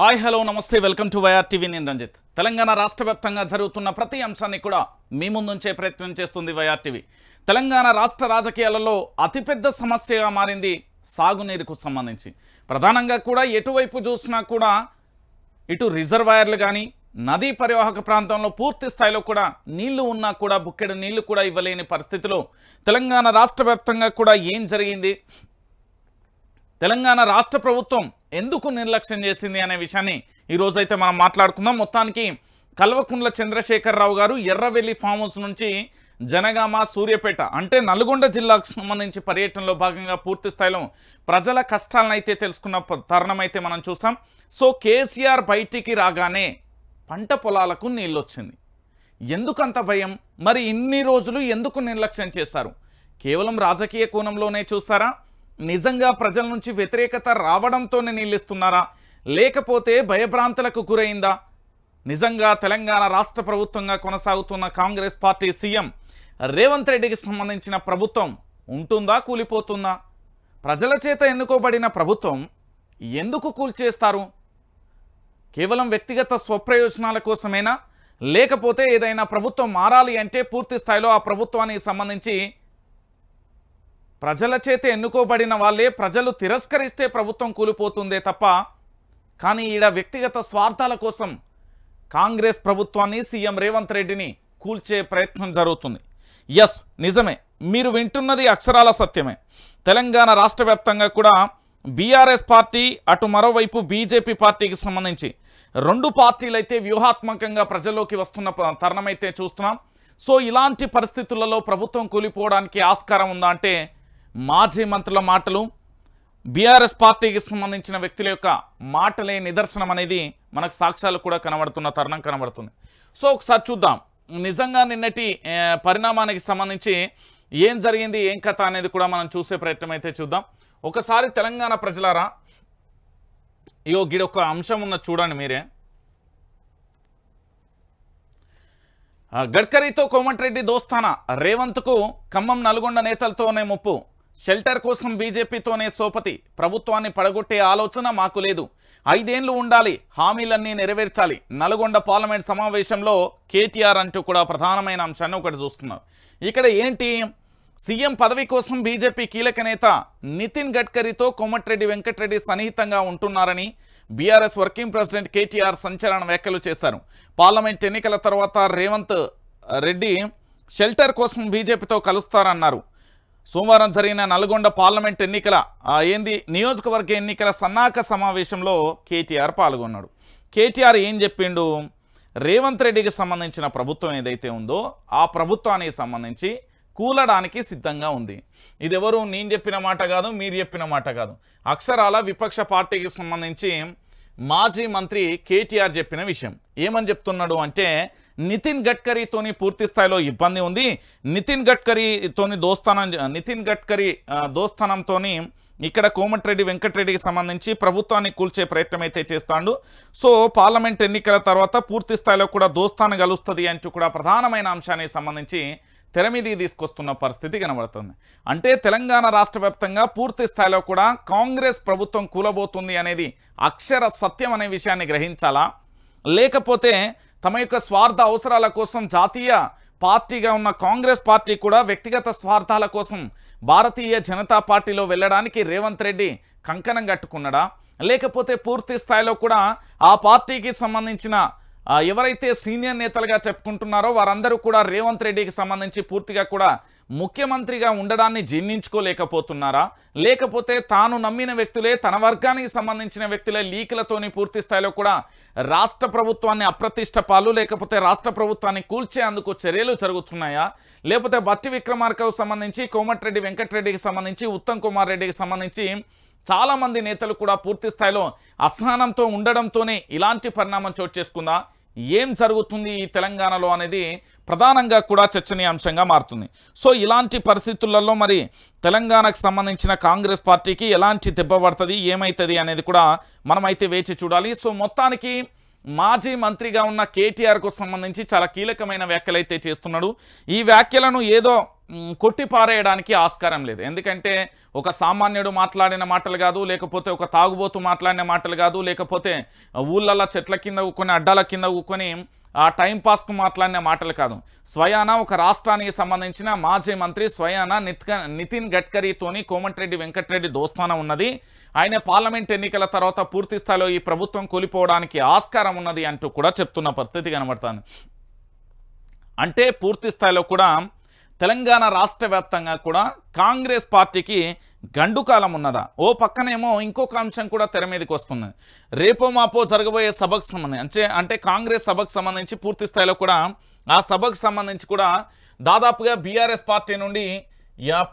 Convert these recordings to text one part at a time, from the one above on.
hi hello నమస్తే welcome to YR TV నేను రంజిత్ తెలంగాణ రాష్ట్ర వ్యాప్తంగా జరుగుతున్న ప్రతి అంశాన్ని కూడా మీ ముందుంచే ప్రయత్నం చేస్తుంది వైఆర్ టీవీ తెలంగాణ రాష్ట్ర రాజకీయాలలో అతిపెద్ద సమస్యగా మారింది సాగునీరుకు సంబంధించి ప్రధానంగా కూడా ఎటువైపు చూసినా కూడా ఇటు రిజర్వాయర్లు కానీ నదీ పరివాహక ప్రాంతంలో పూర్తి స్థాయిలో కూడా నీళ్లు ఉన్నా కూడా బుక్కెడు నీళ్లు కూడా ఇవ్వలేని పరిస్థితిలో తెలంగాణ రాష్ట్ర కూడా ఏం జరిగింది తెలంగాణ రాష్ట్ర ప్రభుత్వం ఎందుకు నిర్లక్ష్యం చేసింది అనే విషయాన్ని అయితే మనం మాట్లాడుకుందాం మొత్తానికి కల్వకుండ్ల చంద్రశేఖరరావు గారు ఎర్రవెల్లి ఫామ్ హౌస్ నుంచి జనగామ సూర్యపేట అంటే నల్గొండ జిల్లాకు సంబంధించి పర్యటనలో భాగంగా పూర్తి స్థాయిలో ప్రజల కష్టాలను అయితే తెలుసుకున్న తరుణం అయితే మనం చూసాం సో కేసీఆర్ బయటికి రాగానే పంట పొలాలకు నీళ్ళొచ్చింది ఎందుకంత భయం మరి ఇన్ని రోజులు ఎందుకు నిర్లక్ష్యం చేశారు కేవలం రాజకీయ కోణంలోనే చూసారా నిజంగా ప్రజల నుంచి వ్యతిరేకత రావడంతోనే నిలుస్తున్నారా లేకపోతే భయభ్రాంతులకు గురైందా నిజంగా తెలంగాణ రాష్ట్ర ప్రభుత్వంగా కొనసాగుతున్న కాంగ్రెస్ పార్టీ సీఎం రేవంత్ రెడ్డికి సంబంధించిన ప్రభుత్వం ఉంటుందా కూలిపోతుందా ప్రజల చేత ఎన్నుకోబడిన ప్రభుత్వం ఎందుకు కూల్చేస్తారు కేవలం వ్యక్తిగత స్వప్రయోజనాల కోసమేనా లేకపోతే ఏదైనా ప్రభుత్వం మారాలి అంటే పూర్తి స్థాయిలో ఆ ప్రభుత్వానికి సంబంధించి ప్రజల చేత ఎన్నుకోబడిన వాళ్ళే ప్రజలు తిరస్కరిస్తే ప్రభుత్వం కూలిపోతుందే తప్ప కానీ ఈడ వ్యక్తిగత స్వార్థాల కోసం కాంగ్రెస్ ప్రభుత్వాన్ని సీఎం రేవంత్ రెడ్డిని కూల్చే ప్రయత్నం జరుగుతుంది ఎస్ నిజమే మీరు వింటున్నది అక్షరాల సత్యమే తెలంగాణ రాష్ట్ర కూడా బీఆర్ఎస్ పార్టీ అటు మరోవైపు బీజేపీ పార్టీకి సంబంధించి రెండు పార్టీలైతే వ్యూహాత్మకంగా ప్రజల్లోకి వస్తున్న తరుణమైతే చూస్తున్నాం సో ఇలాంటి పరిస్థితులలో ప్రభుత్వం కూలిపోవడానికి ఆస్కారం ఉందా అంటే మాజీ మంత్రుల మాటలు బీఆర్ఎస్ పార్టీకి సంబంధించిన వ్యక్తుల యొక్క మాటలే నిదర్శనం అనేది మనకు సాక్ష్యాలు కూడా కనబడుతున్న తరుణం కనబడుతుంది సో ఒకసారి చూద్దాం నిజంగా నిన్నటి పరిణామానికి సంబంధించి ఏం జరిగింది ఏం కథ అనేది కూడా మనం చూసే ప్రయత్నం అయితే చూద్దాం ఒకసారి తెలంగాణ ప్రజలారా ఇయో గిడొక అంశం ఉన్న చూడండి మీరే గడ్కరీతో కోమటిరెడ్డి దోస్తానా రేవంత్కు ఖమ్మం నల్గొండ నేతలతోనే ముప్పు షెల్టర్ కోసం బీజేపీతోనే సోపతి ప్రభుత్వాన్ని పడగొట్టే ఆలోచన మాకు లేదు ఐదేండ్లు ఉండాలి హామీలన్నీ నెరవేర్చాలి నల్గొండ పార్లమెంట్ సమావేశంలో కేటీఆర్ అంటూ కూడా ప్రధానమైన అంశాన్ని ఒకటి చూస్తున్నారు ఇక్కడ ఏంటి సీఎం పదవి కోసం బీజేపీ కీలక నేత నితిన్ గడ్కరీతో కోమటిరెడ్డి వెంకటరెడ్డి సన్నిహితంగా ఉంటున్నారని బీఆర్ఎస్ వర్కింగ్ ప్రెసిడెంట్ కేటీఆర్ సంచలన వ్యాఖ్యలు చేశారు పార్లమెంట్ ఎన్నికల తర్వాత రేవంత్ రెడ్డి షెల్టర్ కోసం బీజేపీతో కలుస్తారన్నారు సోమవారం జరిగిన నల్గొండ పార్లమెంట్ ఎన్నికల ఏంది నియోజకవర్గ ఎన్నికల సన్నాహక సమావేశంలో కేటీఆర్ పాల్గొన్నాడు కేటీఆర్ ఏం చెప్పిండు రేవంత్ రెడ్డికి సంబంధించిన ప్రభుత్వం ఏదైతే ఉందో ఆ ప్రభుత్వానికి సంబంధించి కూలడానికి సిద్ధంగా ఉంది ఇది ఎవరు నేను చెప్పిన మాట కాదు మీరు చెప్పిన మాట కాదు అక్షరాల విపక్ష పార్టీకి సంబంధించి మాజీ మంత్రి కేటీఆర్ చెప్పిన విషయం ఏమని చెప్తున్నాడు అంటే నితిన్ గడ్కరీతోని పూర్తి స్థాయిలో ఇబ్బంది ఉంది నితిన్ గడ్కరీతోని దోస్తానం నితిన్ గడ్కరీ దోస్తానంతో ఇక్కడ కోమటిరెడ్డి వెంకటరెడ్డికి సంబంధించి ప్రభుత్వాన్ని కూల్చే ప్రయత్నం అయితే చేస్తాడు సో పార్లమెంట్ ఎన్నికల తర్వాత పూర్తి స్థాయిలో కూడా దోస్తాను కలుస్తుంది అంటూ కూడా ప్రధానమైన అంశానికి సంబంధించి తెరమీదికి తీసుకొస్తున్న పరిస్థితి కనబడుతుంది అంటే తెలంగాణ రాష్ట్ర వ్యాప్తంగా పూర్తి స్థాయిలో కూడా కాంగ్రెస్ ప్రభుత్వం కూలబోతుంది అనేది అక్షర సత్యం అనే విషయాన్ని గ్రహించాలా లేకపోతే తమ యొక్క స్వార్థ అవసరాల కోసం జాతీయ పార్టీగా ఉన్న కాంగ్రెస్ పార్టీ కూడా వ్యక్తిగత స్వార్థాల కోసం భారతీయ జనతా పార్టీలో వెళ్ళడానికి రేవంత్ రెడ్డి కంకణం కట్టుకున్నాడా లేకపోతే పూర్తి స్థాయిలో కూడా ఆ పార్టీకి సంబంధించిన ఎవరైతే సీనియర్ నేతలుగా చెప్పుకుంటున్నారో వారందరూ కూడా రేవంత్ రెడ్డికి సంబంధించి పూర్తిగా కూడా ముఖ్యమంత్రిగా ఉండడాన్ని జీర్ణించుకోలేకపోతున్నారా లేకపోతే తాను నమ్మిన వ్యక్తులే తన వర్గానికి సంబంధించిన వ్యక్తులే లీకులతోని పూర్తి స్థాయిలో కూడా రాష్ట్ర ప్రభుత్వాన్ని అప్రతిష్ట పాలు లేకపోతే రాష్ట్ర ప్రభుత్వాన్ని కూల్చేందుకు చర్యలు జరుగుతున్నాయా లేకపోతే బత్తి విక్రమార్కకు సంబంధించి కోమటిరెడ్డి వెంకటరెడ్డికి సంబంధించి ఉత్తమ్ కుమార్ రెడ్డికి సంబంధించి చాలామంది నేతలు కూడా పూర్తి స్థాయిలో అసహనంతో ఉండడంతోనే ఇలాంటి పరిణామం చోటు చేసుకుందా ఏం జరుగుతుంది ఈ తెలంగాణలో అనేది ప్రధానంగా కూడా చర్చనీయాంశంగా మారుతుంది సో ఇలాంటి పరిస్థితులలో మరి తెలంగాణకు సంబంధించిన కాంగ్రెస్ పార్టీకి ఎలాంటి దెబ్బ పడుతుంది ఏమవుతుంది అనేది కూడా మనమైతే వేచి చూడాలి సో మొత్తానికి మాజీ మంత్రిగా ఉన్న కేటీఆర్కు సంబంధించి చాలా కీలకమైన వ్యాఖ్యలైతే చేస్తున్నాడు ఈ వ్యాఖ్యలను ఏదో కొట్టిపారేయడానికి ఆస్కారం లేదు ఎందుకంటే ఒక సామాన్యుడు మాట్లాడిన మాటలు కాదు లేకపోతే ఒక తాగుబోతు మాట్లాడిన మాటలు కాదు లేకపోతే ఊళ్ళల్లో చెట్ల కింద కూకొని అడ్డాల కింద కూకొని ఆ టైంపాస్కు మాట్లాడిన మాటలు కాదు స్వయాన ఒక రాష్ట్రానికి సంబంధించిన మాజీ మంత్రి స్వయాన నిత్క నితిన్ గడ్కరీతోని కోమటిరెడ్డి వెంకటరెడ్డి దోస్తానం ఉన్నది ఆయన పార్లమెంట్ ఎన్నికల తర్వాత పూర్తి స్థాయిలో ఈ ప్రభుత్వం కోలిపోవడానికి ఆస్కారం ఉన్నది అంటూ కూడా చెప్తున్న పరిస్థితి కనబడుతుంది అంటే పూర్తి స్థాయిలో కూడా తెలంగాణ రాష్ట్ర వ్యాప్తంగా కూడా కాంగ్రెస్ పార్టీకి గండుకాలం ఉన్నదా ఓ పక్కనేమో ఇంకొక అంశం కూడా తెర మీదకి వస్తుంది రేపో మాపో జరగబోయే సభకు సంబంధించి అంటే అంటే కాంగ్రెస్ సభకు సంబంధించి పూర్తి స్థాయిలో కూడా ఆ సభకు సంబంధించి కూడా దాదాపుగా బీఆర్ఎస్ పార్టీ నుండి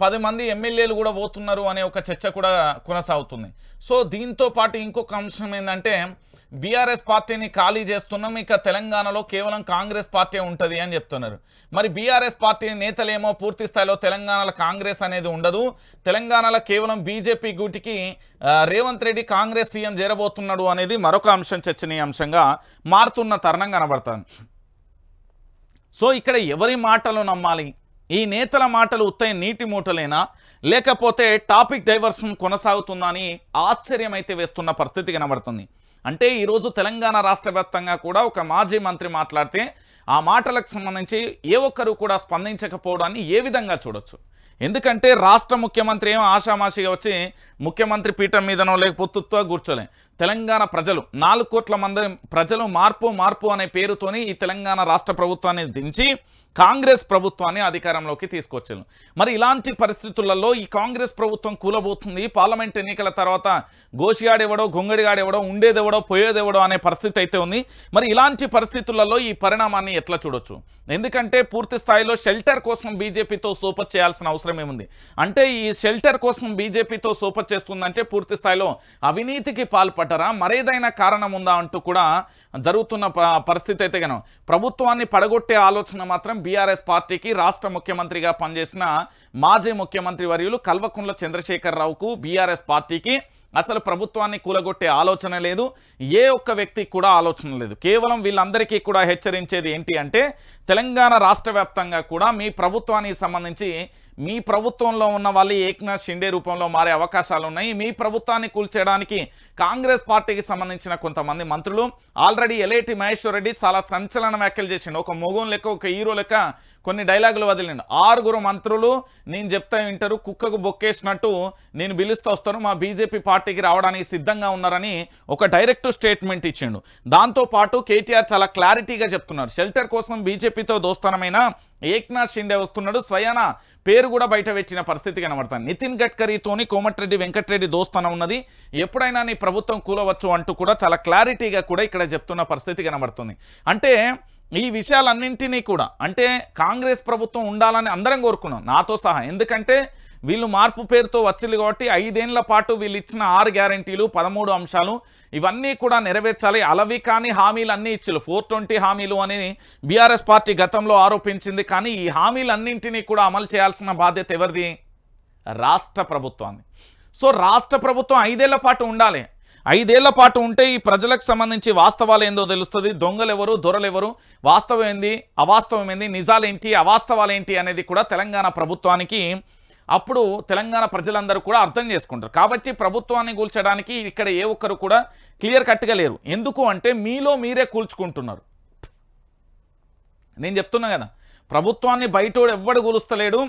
పది మంది ఎమ్మెల్యేలు కూడా పోతున్నారు అనే ఒక చర్చ కూడా కొనసాగుతుంది సో దీంతో పాటు ఇంకొక అంశం ఏంటంటే బీఆర్ఎస్ పార్టీని ఖాళీ చేస్తున్నాం ఇక తెలంగాణలో కేవలం కాంగ్రెస్ పార్టీ ఉంటుంది అని చెప్తున్నారు మరి బీఆర్ఎస్ పార్టీ నేతలేమో పూర్తి స్థాయిలో తెలంగాణలో కాంగ్రెస్ అనేది ఉండదు తెలంగాణలో కేవలం బీజేపీ గూటికి రేవంత్ రెడ్డి కాంగ్రెస్ సీఎం చేరబోతున్నాడు అనేది మరొక అంశం చర్చనీయాంశంగా మారుతున్న తరుణం కనబడుతుంది సో ఇక్కడ ఎవరి మాటలు నమ్మాలి ఈ నేతల మాటలు ఉత్తయ నీటి మూటలేనా లేకపోతే టాపిక్ డైవర్షన్ కొనసాగుతుందని ఆశ్చర్యమైతే వేస్తున్న పరిస్థితి కనబడుతుంది అంటే ఈరోజు తెలంగాణ రాష్ట్ర వ్యాప్తంగా కూడా ఒక మాజీ మంత్రి మాట్లాడితే ఆ మాటలకు సంబంధించి ఏ ఒక్కరు కూడా స్పందించకపోవడాన్ని ఏ విధంగా చూడొచ్చు ఎందుకంటే రాష్ట్ర ముఖ్యమంత్రి ఏమో ఆషామాషిగా వచ్చి ముఖ్యమంత్రి పీఠం మీదనో లేకపోతే కూర్చోలే తెలంగాణ ప్రజలు నాలుగు కోట్ల మంది ప్రజలు మార్పు మార్పు అనే పేరుతోని ఈ తెలంగాణ రాష్ట్ర ప్రభుత్వాన్ని దించి కాంగ్రెస్ ప్రభుత్వాన్ని అధికారంలోకి తీసుకొచ్చాను మరి ఇలాంటి పరిస్థితులలో ఈ కాంగ్రెస్ ప్రభుత్వం కూలబోతుంది పార్లమెంట్ ఎన్నికల తర్వాత గోషిగాడెవడో గొంగడిగాడెవడో ఉండేదెవడో పోయేదెవడో అనే పరిస్థితి అయితే ఉంది మరి ఇలాంటి పరిస్థితులలో ఈ పరిణామాన్ని ఎట్లా చూడొచ్చు ఎందుకంటే పూర్తి స్థాయిలో షెల్టర్ కోసం బీజేపీతో సోపత్ చేయాల్సిన అవసరం ఏముంది అంటే ఈ షెల్టర్ కోసం బీజేపీతో సోపత్ చేస్తుందంటే పూర్తి స్థాయిలో అవినీతికి పాల్పడి పడ్డారా మరేదైనా కారణం ఉందా అంటూ కూడా జరుగుతున్న పరిస్థితి అయితే కనుక ప్రభుత్వాన్ని పడగొట్టే ఆలోచన మాత్రం బీఆర్ఎస్ పార్టీకి రాష్ట్ర ముఖ్యమంత్రిగా పనిచేసిన మాజీ ముఖ్యమంత్రి వర్యులు కల్వకుండ్ల చంద్రశేఖరరావుకు బీఆర్ఎస్ పార్టీకి అసలు ప్రభుత్వాన్ని కూలగొట్టే ఆలోచన లేదు ఏ ఒక్క వ్యక్తికి కూడా ఆలోచన లేదు కేవలం వీళ్ళందరికీ కూడా హెచ్చరించేది ఏంటి అంటే తెలంగాణ రాష్ట్ర కూడా మీ ప్రభుత్వానికి సంబంధించి మీ ప్రభుత్వంలో ఉన్న వాళ్ళు ఏక్నాథ్ షిండే రూపంలో మారే అవకాశాలు ఉన్నాయి మీ ప్రభుత్వాన్ని కూల్చేయడానికి కాంగ్రెస్ పార్టీకి సంబంధించిన కొంతమంది మంత్రులు ఆల్రెడీ ఎలేటి మహేశ్వర్ రెడ్డి చాలా సంచలన వ్యాఖ్యలు చేసిండు ఒక మొగం లెక్క ఒక హీరో లెక్క కొన్ని డైలాగులు వదిలిండు ఆరుగురు మంత్రులు నేను చెప్తా వింటారు కుక్కకు బొక్కేసినట్టు నేను పిలుస్తూ వస్తాను మా బీజేపీ పార్టీకి రావడానికి సిద్ధంగా ఉన్నారని ఒక డైరెక్ట్ స్టేట్మెంట్ ఇచ్చిండు దాంతోపాటు కేటీఆర్ చాలా క్లారిటీగా చెప్తున్నారు షెల్టర్ కోసం బీజేపీతో దోస్తానమైన ఏక్నాథ్ షిండే వస్తున్నాడు స్వయాన పేరు కూడా బయట పెట్టిన పరిస్థితి కనబడతాను నితిన్ గడ్కరీతోని కోమటిరెడ్డి వెంకట్రెడ్డి దోస్తానం ఉన్నది ఎప్పుడైనా నీ ప్రభుత్వం కూలవచ్చు అంటూ కూడా చాలా క్లారిటీగా కూడా ఇక్కడ చెప్తున్న పరిస్థితి కనబడుతుంది అంటే ఈ విషయాలన్నింటినీ కూడా అంటే కాంగ్రెస్ ప్రభుత్వం ఉండాలని అందరం కోరుకున్నాం నాతో సహా ఎందుకంటే వీళ్ళు మార్పు పేరుతో వచ్చింది కాబట్టి ఐదేళ్ల పాటు వీళ్ళు ఇచ్చిన ఆరు గ్యారంటీలు పదమూడు అంశాలు ఇవన్నీ కూడా నెరవేర్చాలి అలవి కానీ హామీలు అన్నీ ఇచ్చారు ఫోర్ ట్వంటీ హామీలు అని బీఆర్ఎస్ పార్టీ గతంలో ఆరోపించింది కానీ ఈ హామీలన్నింటినీ కూడా అమలు చేయాల్సిన బాధ్యత ఎవరిది రాష్ట్ర ప్రభుత్వాన్ని సో రాష్ట్ర ప్రభుత్వం ఐదేళ్ల పాటు ఉండాలి ఐదేళ్ల పాటు ఉంటే ఈ ప్రజలకు సంబంధించి వాస్తవాలు ఏందో తెలుస్తుంది దొంగలెవరు ఎవరు వాస్తవం ఏంది అవాస్తవం ఏంది నిజాలేంటి అవాస్తవాలేంటి అనేది కూడా తెలంగాణ ప్రభుత్వానికి అప్పుడు తెలంగాణ ప్రజలందరూ కూడా అర్థం చేసుకుంటారు కాబట్టి ప్రభుత్వాన్ని కూల్చడానికి ఇక్కడ ఏ ఒక్కరు కూడా క్లియర్ కట్గా లేరు ఎందుకు అంటే మీలో మీరే కూల్చుకుంటున్నారు నేను చెప్తున్నా కదా ప్రభుత్వాన్ని బయట ఎవ్వడు కూలుస్తలేడు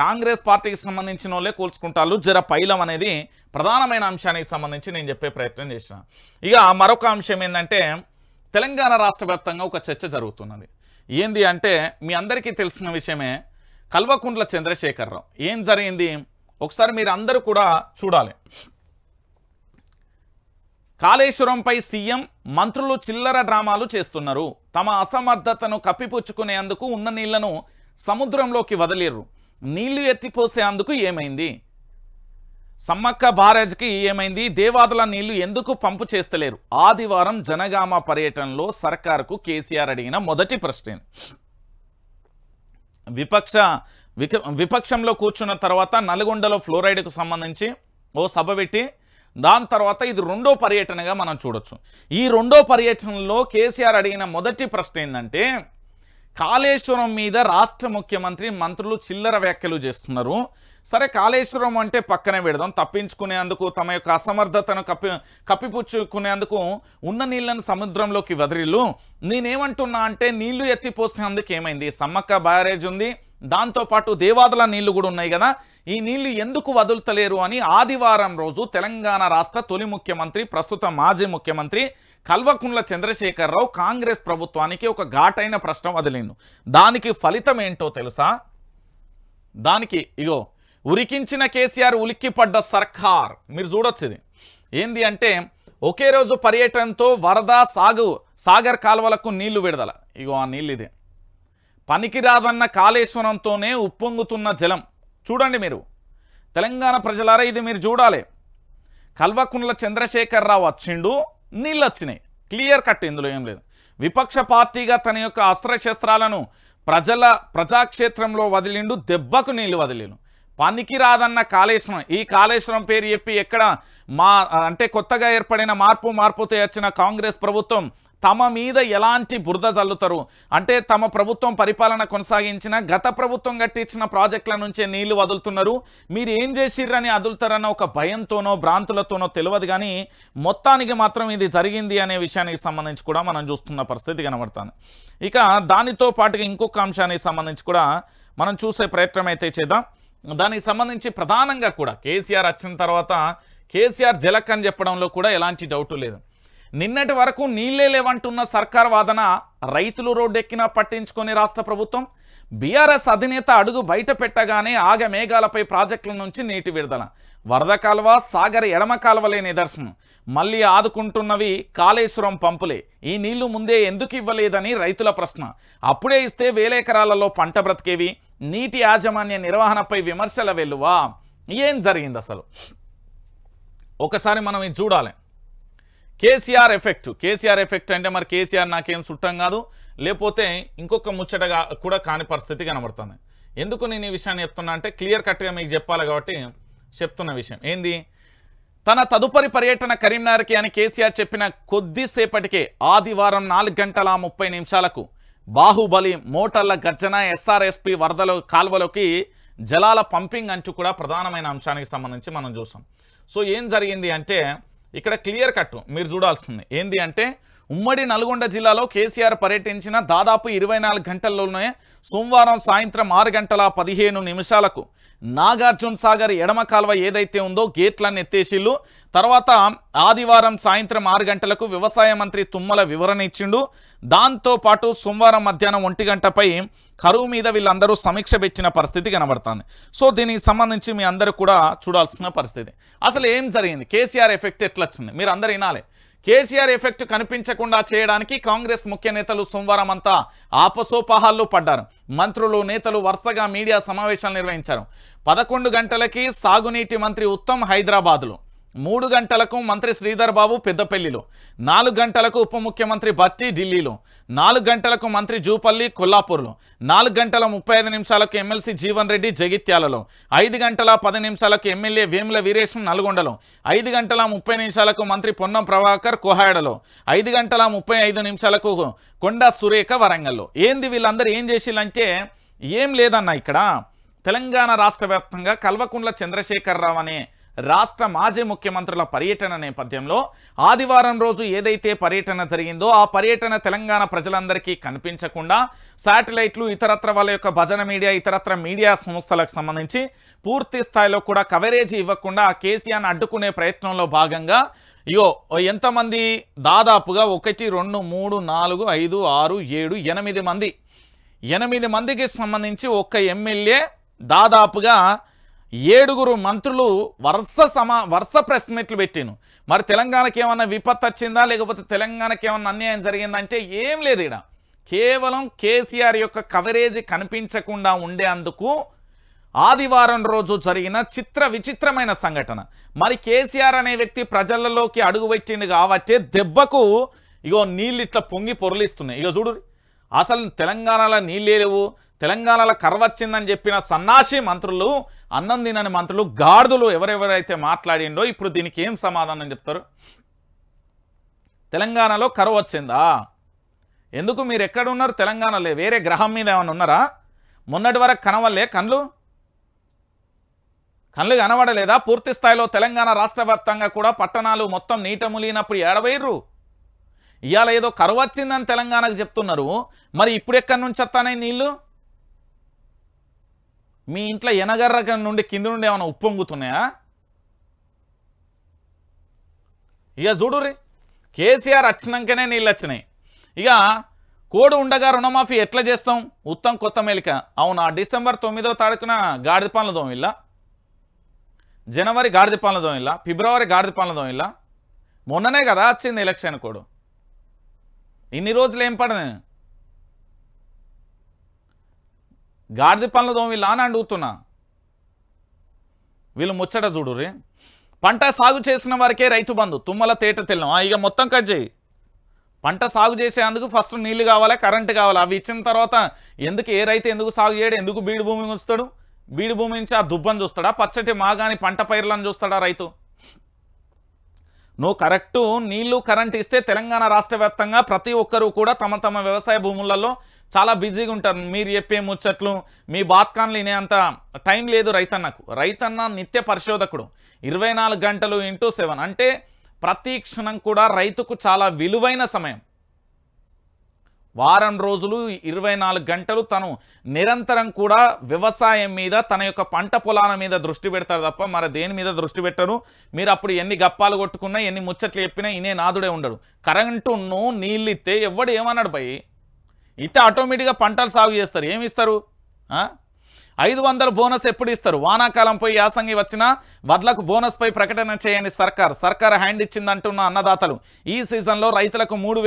కాంగ్రెస్ పార్టీకి సంబంధించిన వాళ్ళే కూల్చుకుంటారు జర పైలం అనేది ప్రధానమైన అంశానికి సంబంధించి నేను చెప్పే ప్రయత్నం చేసిన ఇక మరొక అంశం ఏంటంటే తెలంగాణ రాష్ట్ర ఒక చర్చ జరుగుతున్నది ఏంది అంటే మీ అందరికీ తెలిసిన విషయమే కల్వకుంట్ల చంద్రశేఖరరావు ఏం జరిగింది ఒకసారి మీరు అందరూ కూడా చూడాలి కాళేశ్వరంపై సీఎం మంత్రులు చిల్లర డ్రామాలు చేస్తున్నారు తమ అసమర్థతను కప్పిపుచ్చుకునేందుకు ఉన్న నీళ్లను సముద్రంలోకి వదిలేరు నీళ్లు ఎత్తిపోసేందుకు ఏమైంది సమ్మక్క బారేజ్కి ఏమైంది దేవాదుల నీళ్లు ఎందుకు పంపు చేస్తలేరు ఆదివారం జనగామ పర్యటనలో సర్కారుకు కేసీఆర్ అడిగిన మొదటి ప్రశ్న విపక్ష విపక్షంలో కూర్చున్న తర్వాత నల్గొండలో ఫ్లోరైడ్కు సంబంధించి ఓ సభ పెట్టి దాని తర్వాత ఇది రెండో పర్యటనగా మనం చూడొచ్చు ఈ రెండో పర్యటనలో కేసీఆర్ అడిగిన మొదటి ప్రశ్న ఏంటంటే కాళేశ్వరం మీద రాష్ట్ర ముఖ్యమంత్రి మంత్రులు చిల్లర వ్యాఖ్యలు చేస్తున్నారు సరే కాళేశ్వరం అంటే పక్కనే పెడదాం తప్పించుకునేందుకు తమ యొక్క అసమర్థతను కప్పి కప్పిపుచ్చుకునేందుకు ఉన్న నీళ్లను సముద్రంలోకి వదిలిలు నేనేమంటున్నా అంటే నీళ్లు ఎత్తిపోసినందుకు ఏమైంది సమ్మక్క బ్యారేజ్ ఉంది దాంతోపాటు దేవాదుల నీళ్లు కూడా ఉన్నాయి కదా ఈ నీళ్లు ఎందుకు వదులుతలేరు అని ఆదివారం రోజు తెలంగాణ రాష్ట్ర తొలి ముఖ్యమంత్రి ప్రస్తుత మాజీ ముఖ్యమంత్రి కల్వకుంట్ల చంద్రశేఖరరావు కాంగ్రెస్ ప్రభుత్వానికి ఒక ఘాటైన ప్రశ్న వదిలేను దానికి ఫలితం ఏంటో తెలుసా దానికి ఇగో ఉరికించిన కేసీఆర్ ఉలిక్కిపడ్డ సర్కార్ మీరు చూడొచ్చేది ఏంది అంటే ఒకే రోజు పర్యటనతో వరద సాగు సాగర్ కాలువలకు నీళ్లు విడుదల ఇగో ఆ నీళ్ళు ఇదే పనికిరాదన్న కాళేశ్వరంతోనే ఉప్పొంగుతున్న జలం చూడండి మీరు తెలంగాణ ప్రజలారా ఇది మీరు చూడాలి కల్వకుండ్ల చంద్రశేఖరరావు వచ్చిండు నీళ్ళు వచ్చినాయి క్లియర్ కట్ ఇందులో ఏం లేదు విపక్ష పార్టీగా తన యొక్క అస్త్రశస్త్రాలను ప్రజల ప్రజాక్షేత్రంలో వదిలిండు దెబ్బకు నీళ్లు వదిలిను పనికి రాదన్న కాళేశ్వరం ఈ కాళేశ్వరం పేరు చెప్పి ఎక్కడ మా అంటే కొత్తగా ఏర్పడిన మార్పు మార్పుతో వచ్చిన కాంగ్రెస్ ప్రభుత్వం తమ మీద ఎలాంటి బురద చల్లుతారు అంటే తమ ప్రభుత్వం పరిపాలన కొనసాగించిన గత ప్రభుత్వం కట్టించిన ప్రాజెక్టుల నుంచే నీళ్లు వదులుతున్నారు మీరు ఏం చేసిర్రని అదులుతారన్న ఒక భయంతోనో భ్రాంతులతోనో తెలియదు కానీ మొత్తానికి మాత్రం ఇది జరిగింది అనే విషయానికి సంబంధించి కూడా మనం చూస్తున్న పరిస్థితి కనబడుతుంది ఇక దానితో పాటుగా ఇంకొక అంశానికి సంబంధించి కూడా మనం చూసే ప్రయత్నం అయితే చేద్దాం దానికి సంబంధించి ప్రధానంగా కూడా కేసీఆర్ వచ్చిన తర్వాత కేసీఆర్ జలక్ అని చెప్పడంలో కూడా ఎలాంటి డౌటు లేదు నిన్నటి వరకు నీళ్లే లేవంటున్న సర్కార్ వాదన రైతులు రోడ్డెక్కినా పట్టించుకొని రాష్ట్ర ప్రభుత్వం బీఆర్ఎస్ అధినేత అడుగు బయట పెట్టగానే ఆగ మేఘాలపై ప్రాజెక్టుల నుంచి నీటి విడుదల వరద కాలువ సాగర్ ఎడమ కాలువలే నిదర్శనం మళ్ళీ ఆదుకుంటున్నవి కాళేశ్వరం పంపులే ఈ నీళ్లు ముందే ఎందుకు ఇవ్వలేదని రైతుల ప్రశ్న అప్పుడే ఇస్తే వేలేకరాలలో పంట బ్రతికేవి నీటి యాజమాన్య నిర్వహణపై విమర్శల వెల్లువా ఏం జరిగింది అసలు ఒకసారి మనం ఇది చూడాలి కేసీఆర్ ఎఫెక్ట్ కేసీఆర్ ఎఫెక్ట్ అంటే మరి కేసీఆర్ నాకేం చుట్టం కాదు లేకపోతే ఇంకొక ముచ్చటగా కూడా కాని పరిస్థితి కనబడుతుంది ఎందుకు నేను ఈ విషయాన్ని చెప్తున్నా అంటే క్లియర్ కట్గా మీకు చెప్పాలి కాబట్టి చెప్తున్న విషయం ఏంది తన తదుపరి పర్యటన కరీంనగర్కి అని కేసీఆర్ చెప్పిన కొద్దిసేపటికే ఆదివారం నాలుగు గంటల ముప్పై నిమిషాలకు బాహుబలి మోటార్ల గర్జన ఎస్ఆర్ఎస్పి వరదల కాల్వలోకి జలాల పంపింగ్ అంటూ కూడా ప్రధానమైన అంశానికి సంబంధించి మనం చూసాం సో ఏం జరిగింది అంటే ఇక్కడ క్లియర్ కట్ మీరు చూడాల్సింది ఏంది అంటే ఉమ్మడి నల్గొండ జిల్లాలో కేసీఆర్ పర్యటించిన దాదాపు ఇరవై నాలుగు గంటల్లోనే సోమవారం సాయంత్రం ఆరు గంటల పదిహేను నిమిషాలకు నాగార్జున సాగర్ ఎడమ కాలువ ఏదైతే ఉందో గేట్లను ఎత్తేసిల్లు తర్వాత ఆదివారం సాయంత్రం ఆరు గంటలకు వ్యవసాయ మంత్రి తుమ్మల వివరణ ఇచ్చిండు దాంతోపాటు సోమవారం మధ్యాహ్నం ఒంటి గంటపై కరువు మీద వీళ్ళందరూ సమీక్ష పెట్టిన పరిస్థితి కనబడుతుంది సో దీనికి సంబంధించి మీ అందరూ కూడా చూడాల్సిన పరిస్థితి అసలు ఏం జరిగింది కేసీఆర్ ఎఫెక్ట్ ఎట్లా వచ్చింది మీరు అందరూ వినాలి కేసీఆర్ ఎఫెక్ట్ కనిపించకుండా చేయడానికి కాంగ్రెస్ ముఖ్య నేతలు సోమవారం అంతా ఆపసోపాహాల్లో పడ్డారు మంత్రులు నేతలు వరుసగా మీడియా సమావేశాలు నిర్వహించారు పదకొండు గంటలకి సాగునీటి మంత్రి ఉత్తమ్ హైదరాబాద్లో మూడు గంటలకు మంత్రి శ్రీధర్ బాబు పెద్దపల్లిలో నాలుగు గంటలకు ఉప ముఖ్యమంత్రి బట్టి ఢిల్లీలో నాలుగు గంటలకు మంత్రి జూపల్లి కొల్లాపూర్లో నాలుగు గంటల ముప్పై నిమిషాలకు ఎమ్మెల్సీ జీవన్ రెడ్డి జగిత్యాలలో ఐదు గంటల పది నిమిషాలకు ఎమ్మెల్యే వేముల వీరేశం నల్గొండలో ఐదు గంటల ముప్పై నిమిషాలకు మంత్రి పొన్నం ప్రభాకర్ కోహాడలో ఐదు గంటల ముప్పై నిమిషాలకు కొండ సురేఖ వరంగల్లో ఏంది వీళ్ళందరూ ఏం అంటే ఏం లేదన్న ఇక్కడ తెలంగాణ రాష్ట్ర వ్యాప్తంగా కల్వకుండ్ల చంద్రశేఖరరావు అనే రాష్ట్ర మాజీ ముఖ్యమంత్రుల పర్యటన నేపథ్యంలో ఆదివారం రోజు ఏదైతే పర్యటన జరిగిందో ఆ పర్యటన తెలంగాణ ప్రజలందరికీ కనిపించకుండా శాటిలైట్లు ఇతరత్ర వాళ్ళ యొక్క భజన మీడియా ఇతరత్ర మీడియా సంస్థలకు సంబంధించి పూర్తి స్థాయిలో కూడా కవరేజీ ఇవ్వకుండా ఆ అడ్డుకునే ప్రయత్నంలో భాగంగా ఇగో ఎంతమంది దాదాపుగా ఒకటి రెండు మూడు నాలుగు ఐదు ఆరు ఏడు ఎనిమిది మంది ఎనిమిది మందికి సంబంధించి ఒక్క ఎమ్మెల్యే దాదాపుగా ఏడుగురు మంత్రులు వరుస సమా వరుస ప్రెస్ మీట్లు పెట్టాను మరి తెలంగాణకి ఏమన్నా విపత్తు వచ్చిందా లేకపోతే తెలంగాణకి ఏమన్నా అన్యాయం జరిగిందంటే ఏం లేదు ఇక్కడ కేవలం కేసీఆర్ యొక్క కవరేజ్ కనిపించకుండా ఉండేందుకు ఆదివారం రోజు జరిగిన చిత్ర విచిత్రమైన సంఘటన మరి కేసీఆర్ అనే వ్యక్తి ప్రజలలోకి అడుగుపెట్టిండు కాబట్టి దెబ్బకు ఇగో నీళ్ళు ఇట్లా పొంగి పొరలిస్తున్నాయి ఇగో చూడు అసలు తెలంగాణలో నీళ్ళే లేవు తెలంగాణలో కరవచ్చిందని చెప్పిన సన్నాసి మంత్రులు అన్నం తినని మంత్రులు గాడుదలు ఎవరెవరైతే మాట్లాడిండో ఇప్పుడు దీనికి ఏం సమాధానం చెప్తారు తెలంగాణలో కరువు వచ్చిందా ఎందుకు మీరు ఎక్కడున్నారు తెలంగాణలో వేరే గ్రహం మీద ఏమైనా ఉన్నారా మొన్నటి వరకు కనవలే కండ్లు కళ్ళు కనబడలేదా పూర్తి స్థాయిలో తెలంగాణ రాష్ట్ర కూడా పట్టణాలు మొత్తం నీట ములిగినప్పుడు ఏడవేర్రు ఇవాళ ఏదో కరువు వచ్చిందని తెలంగాణకు చెప్తున్నారు మరి ఇప్పుడు ఎక్కడి నుంచి వస్తానే నీళ్ళు మీ ఇంట్లో ఎనగర్రక నుండి కింద నుండి ఏమైనా ఉప్పొంగుతున్నాయా ఇక చూడుర్రి కేసీఆర్ వచ్చినాకనే నీళ్ళు వచ్చినాయి ఇక కోడు ఉండగా రుణమాఫీ ఎట్లా చేస్తాం ఉత్తం కొత్త మేలిక అవునా డిసెంబర్ తొమ్మిదో తారీఖున గాడిద పాలన దోమిల్లా జనవరి గాడిద పాలన దోమిల్లా ఫిబ్రవరి గాడిద పాలన దోమిల్లా మొన్ననే కదా వచ్చింది ఎలక్షన్ కోడు ఇన్ని రోజులు ఏం పడదు గాడిది పనుల వీళ్ళు అని అడుగుతున్నా వీళ్ళు ముచ్చట చూడురే పంట సాగు చేసిన వారికే రైతు బంధు తుమ్మల తేట తెల్లం ఇక మొత్తం కట్ చేయి పంట సాగు చేసేందుకు ఫస్ట్ నీళ్లు కావాలి కరెంటు కావాలి అవి ఇచ్చిన తర్వాత ఎందుకు ఏ రైతు ఎందుకు సాగు చేయడు ఎందుకు బీడు భూమి ఉంచుతాడు బీడు భూమి నుంచి ఆ దుబ్బను చూస్తాడా పచ్చటి మాగాని పంట పైర్లను చూస్తాడా రైతు నువ్వు కరెక్టు నీళ్లు కరెంట్ ఇస్తే తెలంగాణ రాష్ట్ర ప్రతి ఒక్కరూ కూడా తమ తమ వ్యవసాయ భూములలో చాలా బిజీగా ఉంటారు మీరు చెప్పే ముచ్చట్లు మీ బాత్కాన్లు వినేంత టైం లేదు రైతన్నకు రైతన్న నిత్య పరిశోధకుడు ఇరవై గంటలు ఇంటూ సెవెన్ అంటే ప్రతీ క్షణం కూడా రైతుకు చాలా విలువైన సమయం వారం రోజులు ఇరవై గంటలు తను నిరంతరం కూడా వ్యవసాయం మీద తన యొక్క పంట పొలాల మీద దృష్టి పెడతారు తప్ప మరి దేని మీద దృష్టి పెట్టరు మీరు అప్పుడు ఎన్ని గప్పాలు కొట్టుకున్నా ఎన్ని ముచ్చట్లు చెప్పినా ఇనే నాదుడే ఉండడు కరెంటును నీళ్ళిస్తే ఎవడు ఏమన్నాడు భయ్ ఇంతే ఆటోమేటిక్గా పంటలు సాగు చేస్తారు ఏమి ఇస్తారు ఐదు వందల బోనస్ ఎప్పుడు ఇస్తారు వానాకాలం పోయి యాసంగి వచ్చినా వడ్లకు బోనస్పై ప్రకటన చేయండి సర్కార్ సర్కార్ హ్యాండ్ ఇచ్చిందంటున్న అన్నదాతలు ఈ సీజన్లో రైతులకు మూడు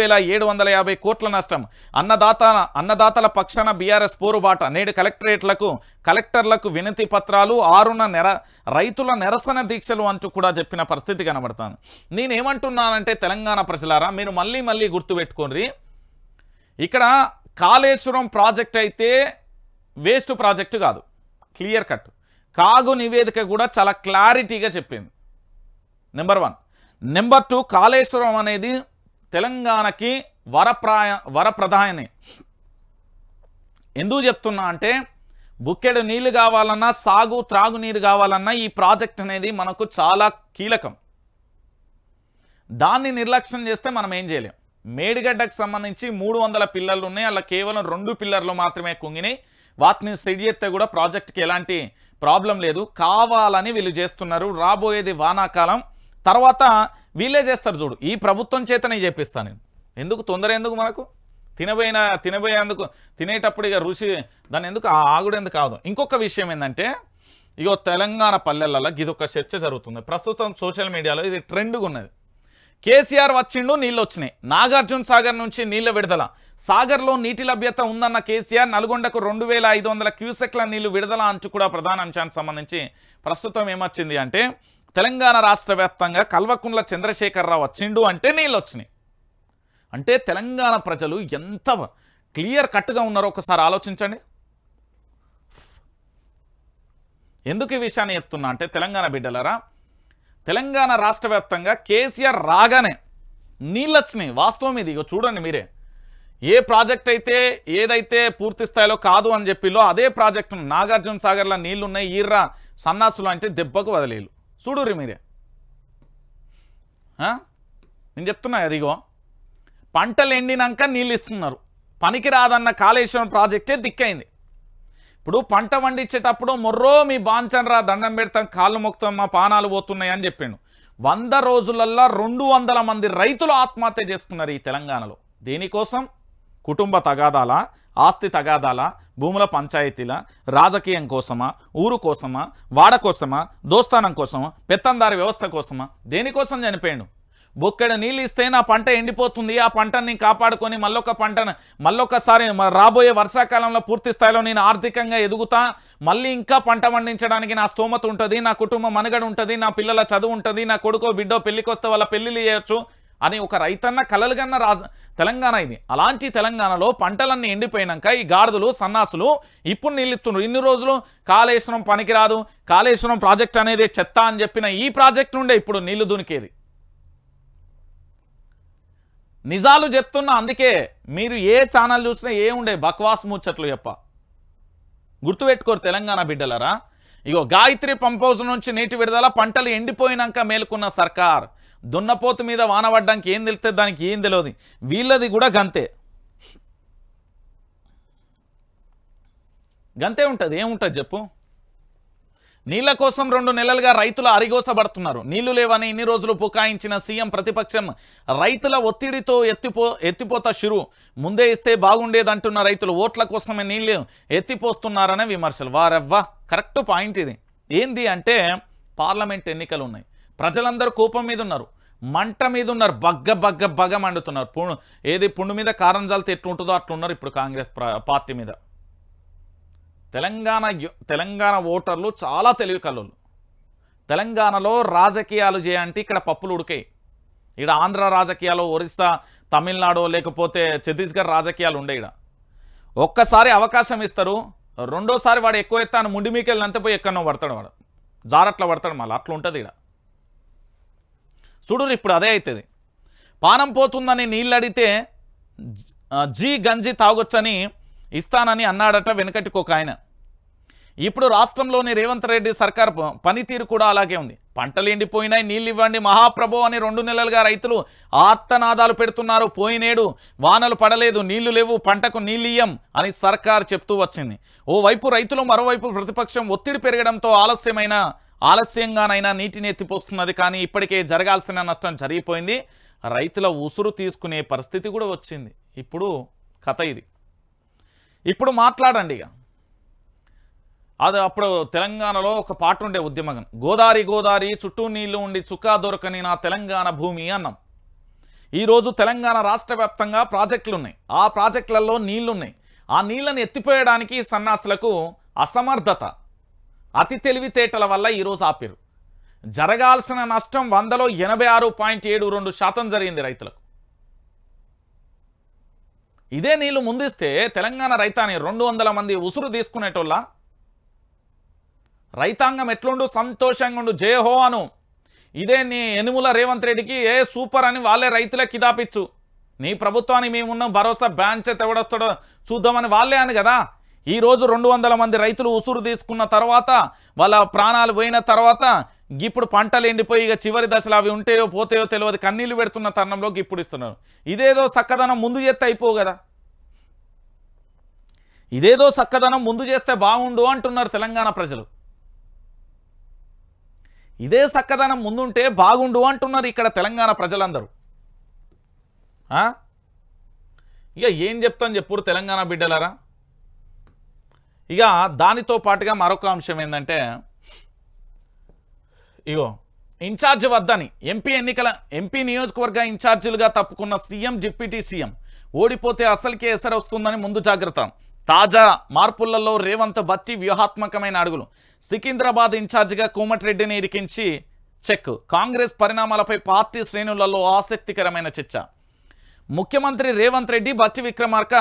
కోట్ల నష్టం అన్నదాత అన్నదాతల పక్షాన బీఆర్ఎస్ పోరుబాట నేడు కలెక్టరేట్లకు కలెక్టర్లకు వినతి పత్రాలు ఆరున నెర రైతుల నిరసన దీక్షలు అంటూ కూడా చెప్పిన పరిస్థితి కనబడుతుంది నేనేమంటున్నానంటే తెలంగాణ ప్రజలారా మీరు మళ్ళీ మళ్ళీ గుర్తుపెట్టుకోండి ఇక్కడ కాళేశ్వరం ప్రాజెక్ట్ అయితే వేస్ట్ ప్రాజెక్టు కాదు క్లియర్ కట్ కాగు నివేదిక కూడా చాలా క్లారిటీగా చెప్పింది number one number two Kaleshwaram అనేది తెలంగాణకి వరప్రాయ వరప్రధాని ఎందుకు చెప్తున్నా అంటే బుక్కెడు నీళ్లు కావాలన్నా సాగు త్రాగునీరు కావాలన్నా ఈ ప్రాజెక్ట్ అనేది మనకు చాలా కీలకం దాన్ని నిర్లక్ష్యం చేస్తే మనం ఏం చేయలేం మేడిగడ్డకు సంబంధించి మూడు వందల పిల్లర్లు ఉన్నాయి అలా కేవలం రెండు పిల్లర్లు మాత్రమే కుంగినాయి వాటిని సెట్ చేస్తే కూడా ప్రాజెక్ట్కి ఎలాంటి ప్రాబ్లం లేదు కావాలని వీళ్ళు చేస్తున్నారు రాబోయేది వానాకాలం తర్వాత వీళ్ళే చేస్తారు చూడు ఈ ప్రభుత్వం చేతనే చేపిస్తాను ఎందుకు తొందర ఎందుకు మనకు తినబోయిన తినబోయేందుకు తినేటప్పుడు ఇక రుచి దాని ఎందుకు ఆగుడేందుకు కాదు ఇంకొక విషయం ఏంటంటే ఇగో తెలంగాణ పల్లెలలో ఇది ఒక చర్చ జరుగుతుంది ప్రస్తుతం సోషల్ మీడియాలో ఇది ట్రెండ్గా ఉన్నది కేసీఆర్ వచ్చిండు నీళ్ళు వచ్చినాయి నాగార్జున సాగర్ నుంచి నీళ్ళ విడుదల సాగర్లో నీటి లభ్యత ఉందన్న కేసీఆర్ నల్గొండకు రెండు వేల ఐదు వందల క్యూసెక్ల నీళ్లు విడుదల అంటూ కూడా ప్రధాన అంశానికి సంబంధించి ప్రస్తుతం ఏమొచ్చింది అంటే తెలంగాణ రాష్ట్ర వ్యాప్తంగా కల్వకుండ్ల చంద్రశేఖరరావు వచ్చిండు అంటే నీళ్ళు వచ్చినాయి అంటే తెలంగాణ ప్రజలు ఎంత క్లియర్ కట్గా ఉన్నారో ఒకసారి ఆలోచించండి ఎందుకు ఈ విషయాన్ని చెప్తున్నా అంటే తెలంగాణ బిడ్డలరా తెలంగాణ రాష్ట్ర వ్యాప్తంగా కేసీఆర్ రాగానే నీళ్ళచ్చినాయి వాస్తవం ఇది చూడండి మీరే ఏ ప్రాజెక్ట్ అయితే ఏదైతే పూర్తి స్థాయిలో కాదు అని చెప్పిలో అదే ప్రాజెక్టు నాగార్జున సాగర్లో నీళ్లున్నాయి ఈర్రా సన్నాసులు అంటే దెబ్బకు వదిలేలు చూడురి మీరే నేను చెప్తున్నా అదిగో పంటలు ఎండినాక నీళ్ళు ఇస్తున్నారు పనికి రాదన్న కాళేశ్వరం ప్రాజెక్టే దిక్కైంది ఇప్పుడు పంట పండించేటప్పుడు మొర్రో మీ బాంచన్రా దండం పెడతాం కాళ్ళు మొక్తాం మా పానాలు పోతున్నాయి అని చెప్పాను వంద రోజులల్లా రెండు వందల మంది రైతులు ఆత్మహత్య చేసుకున్నారు ఈ తెలంగాణలో దేనికోసం కుటుంబ తగాదాల ఆస్తి తగాదాల భూముల పంచాయతీల రాజకీయం కోసమా ఊరు కోసమా వాడ కోసమా దోస్తానం కోసమా పెత్తందారి వ్యవస్థ కోసమా దేనికోసం చనిపోయాడు బొక్కెడ నీళ్ళు ఇస్తే నా పంట ఎండిపోతుంది ఆ పంటని కాపాడుకొని మళ్ళొక పంటను మళ్ళొకసారి రాబోయే వర్షాకాలంలో పూర్తి స్థాయిలో నేను ఆర్థికంగా ఎదుగుతా మళ్ళీ ఇంకా పంట పండించడానికి నా స్తోమత ఉంటుంది నా కుటుంబం మనుగడ ఉంటుంది నా పిల్లల చదువు ఉంటుంది నా కొడుకో బిడ్డో పెళ్ళికొస్తే వాళ్ళ పెళ్ళిళ్ళు చేయొచ్చు అని ఒక రైతన్న కలలుగన్న రాజ తెలంగాణ ఇది అలాంటి తెలంగాణలో పంటలన్నీ ఎండిపోయినాక ఈ గాడిదలు సన్నాసులు ఇప్పుడు నీళ్ళిస్తున్నారు ఇన్ని రోజులు కాళేశ్వరం పనికిరాదు కాళేశ్వరం ప్రాజెక్ట్ అనేది చెత్త అని చెప్పిన ఈ ప్రాజెక్ట్ నుండే ఇప్పుడు నీళ్లు దునికేది నిజాలు చెప్తున్నా అందుకే మీరు ఏ ఛానల్ చూసినా ఏముండే బక్వాస్ ముచ్చట్లు చెప్ప గుర్తుపెట్టుకోరు తెలంగాణ బిడ్డలరా ఇగో గాయత్రి పంప్ హౌస్ నుంచి నీటి విడుదల పంటలు ఎండిపోయినాక మేలుకున్న సర్కార్ దున్నపోతు మీద వానపడ్డానికి ఏం తెలితే దానికి ఏం తెలియదు వీళ్ళది కూడా గంతే గంతే ఉంటుంది ఏముంటుంది చెప్పు నీళ్ల కోసం రెండు నెలలుగా రైతులు అరిగోసబడుతున్నారు నీళ్లు లేవని ఇన్ని రోజులు పుకాయించిన సీఎం ప్రతిపక్షం రైతుల ఒత్తిడితో ఎత్తిపో ఎత్తిపోత షురు ముందే ఇస్తే బాగుండేదంటున్న రైతులు ఓట్ల కోసమే నీళ్లు ఎత్తిపోస్తున్నారనే విమర్శలు వారెవ్వా కరెక్ట్ పాయింట్ ఇది ఏంది అంటే పార్లమెంట్ ఎన్నికలు ఉన్నాయి ప్రజలందరూ కోపం మీద ఉన్నారు మంట మీద ఉన్నారు బగ్గ బగ్గ బగ్గ మండుతున్నారు పుణ్ ఏది పుండు మీద కారం ఎట్లుంటుందో అట్లున్నారు ఇప్పుడు కాంగ్రెస్ పార్టీ మీద తెలంగాణ తెలంగాణ ఓటర్లు చాలా తెలివి కళ్ళు తెలంగాణలో రాజకీయాలు చేయంటే ఇక్కడ పప్పులు ఉడికాయి ఇక్కడ ఆంధ్ర రాజకీయాలు ఒరిస్సా తమిళనాడు లేకపోతే ఛత్తీస్గఢ్ రాజకీయాలు ఉండే ఇక్కడ ఒక్కసారి అవకాశం ఇస్తారు రెండోసారి వాడు ఎక్కువ అని ముండి మీకెళ్ళినంత పోయి ఎక్కడో పడతాడు వాడు జారట్లో పడతాడు మళ్ళీ అట్లా ఉంటుంది ఇక్కడ చూడు ఇప్పుడు అదే అవుతుంది పానం పోతుందని నీళ్ళు అడిగితే జీ గంజి తాగొచ్చని ఇస్తానని అన్నాడట వెనకటికి ఒక ఆయన ఇప్పుడు రాష్ట్రంలోని రేవంత్ రెడ్డి సర్కార్ పనితీరు కూడా అలాగే ఉంది పంటలు ఎండిపోయినాయి నీళ్ళు ఇవ్వండి మహాప్రభు అని రెండు నెలలుగా రైతులు ఆర్తనాదాలు పెడుతున్నారు పోయినేడు వానలు పడలేదు నీళ్లు లేవు పంటకు నీళ్ళియ్యం అని సర్కార్ చెప్తూ వచ్చింది ఓవైపు రైతులు మరోవైపు ప్రతిపక్షం ఒత్తిడి పెరగడంతో ఆలస్యమైన ఆలస్యంగానైనా నీటిని ఎత్తిపోస్తున్నది కానీ ఇప్పటికే జరగాల్సిన నష్టం జరిగిపోయింది రైతుల ఉసురు తీసుకునే పరిస్థితి కూడా వచ్చింది ఇప్పుడు కథ ఇది ఇప్పుడు మాట్లాడండి ఇక అది అప్పుడు తెలంగాణలో ఒక పాట ఉండే ఉద్యమం గోదావరి గోదావరి చుట్టూ నీళ్లు ఉండి చుక్కా దొరకని నా తెలంగాణ భూమి అన్నాం ఈరోజు తెలంగాణ రాష్ట్ర వ్యాప్తంగా ప్రాజెక్టులు ఉన్నాయి ఆ ప్రాజెక్టులలో నీళ్లున్నాయి ఆ నీళ్లను ఎత్తిపోయడానికి సన్నాసులకు అసమర్థత అతి తెలివితేటల వల్ల ఈరోజు ఆపారు జరగాల్సిన నష్టం వందలో ఎనభై శాతం జరిగింది రైతులకు ఇదే నీళ్లు ముందిస్తే తెలంగాణ రైతాన్ని రెండు వందల మంది ఉసురు తీసుకునేటోళ్ళ రైతాంగం ఎట్లుండు సంతోషంగా ఉండు జయహో అను ఇదే నీ ఎనుముల రేవంత్ రెడ్డికి ఏ సూపర్ అని వాళ్ళే రైతులే కిదాపిచ్చు నీ ప్రభుత్వాన్ని మేమున్న భరోసా బ్యాంచ్ తెవడొస్తాడో చూద్దామని వాళ్ళే అని కదా ఈరోజు రెండు వందల మంది రైతులు ఉసురు తీసుకున్న తర్వాత వాళ్ళ ప్రాణాలు పోయిన తర్వాత ఇప్పుడు పంటలు ఎండిపోయి ఇక చివరి దశలు అవి ఉంటాయో పోతాయో తెలియదు కన్నీళ్ళు పెడుతున్న తరుణంలోకి ఇప్పుడు ఇస్తున్నారు ఇదేదో చక్కదనం ముందు చేస్తే అయిపోవు కదా ఇదేదో చక్కదనం ముందు చేస్తే బాగుండు అంటున్నారు తెలంగాణ ప్రజలు ఇదే చక్కదనం ముందుంటే బాగుండు అంటున్నారు ఇక్కడ తెలంగాణ ప్రజలందరూ ఇక ఏం చెప్తాను చెప్పురు తెలంగాణ బిడ్డలారా ఇక దానితో పాటుగా మరొక అంశం ఏంటంటే ఇగో ఇన్ఛార్జ్ వద్దని ఎంపీ ఎన్నికల ఎంపీ నియోజకవర్గ ఇన్ఛార్జీలుగా తప్పుకున్న సీఎం డిప్యూటీ సీఎం ఓడిపోతే అసలుకే ఎసరు వస్తుందని ముందు జాగ్రత్త తాజా మార్పులలో రేవంత్ బట్టి వ్యూహాత్మకమైన అడుగులు సికింద్రాబాద్ ఇన్ఛార్జిగా కోమటిరెడ్డిని ఇరికించి చెక్ కాంగ్రెస్ పరిణామాలపై పార్టీ శ్రేణులలో ఆసక్తికరమైన చర్చ ముఖ్యమంత్రి రేవంత్ రెడ్డి బట్టి విక్రమార్క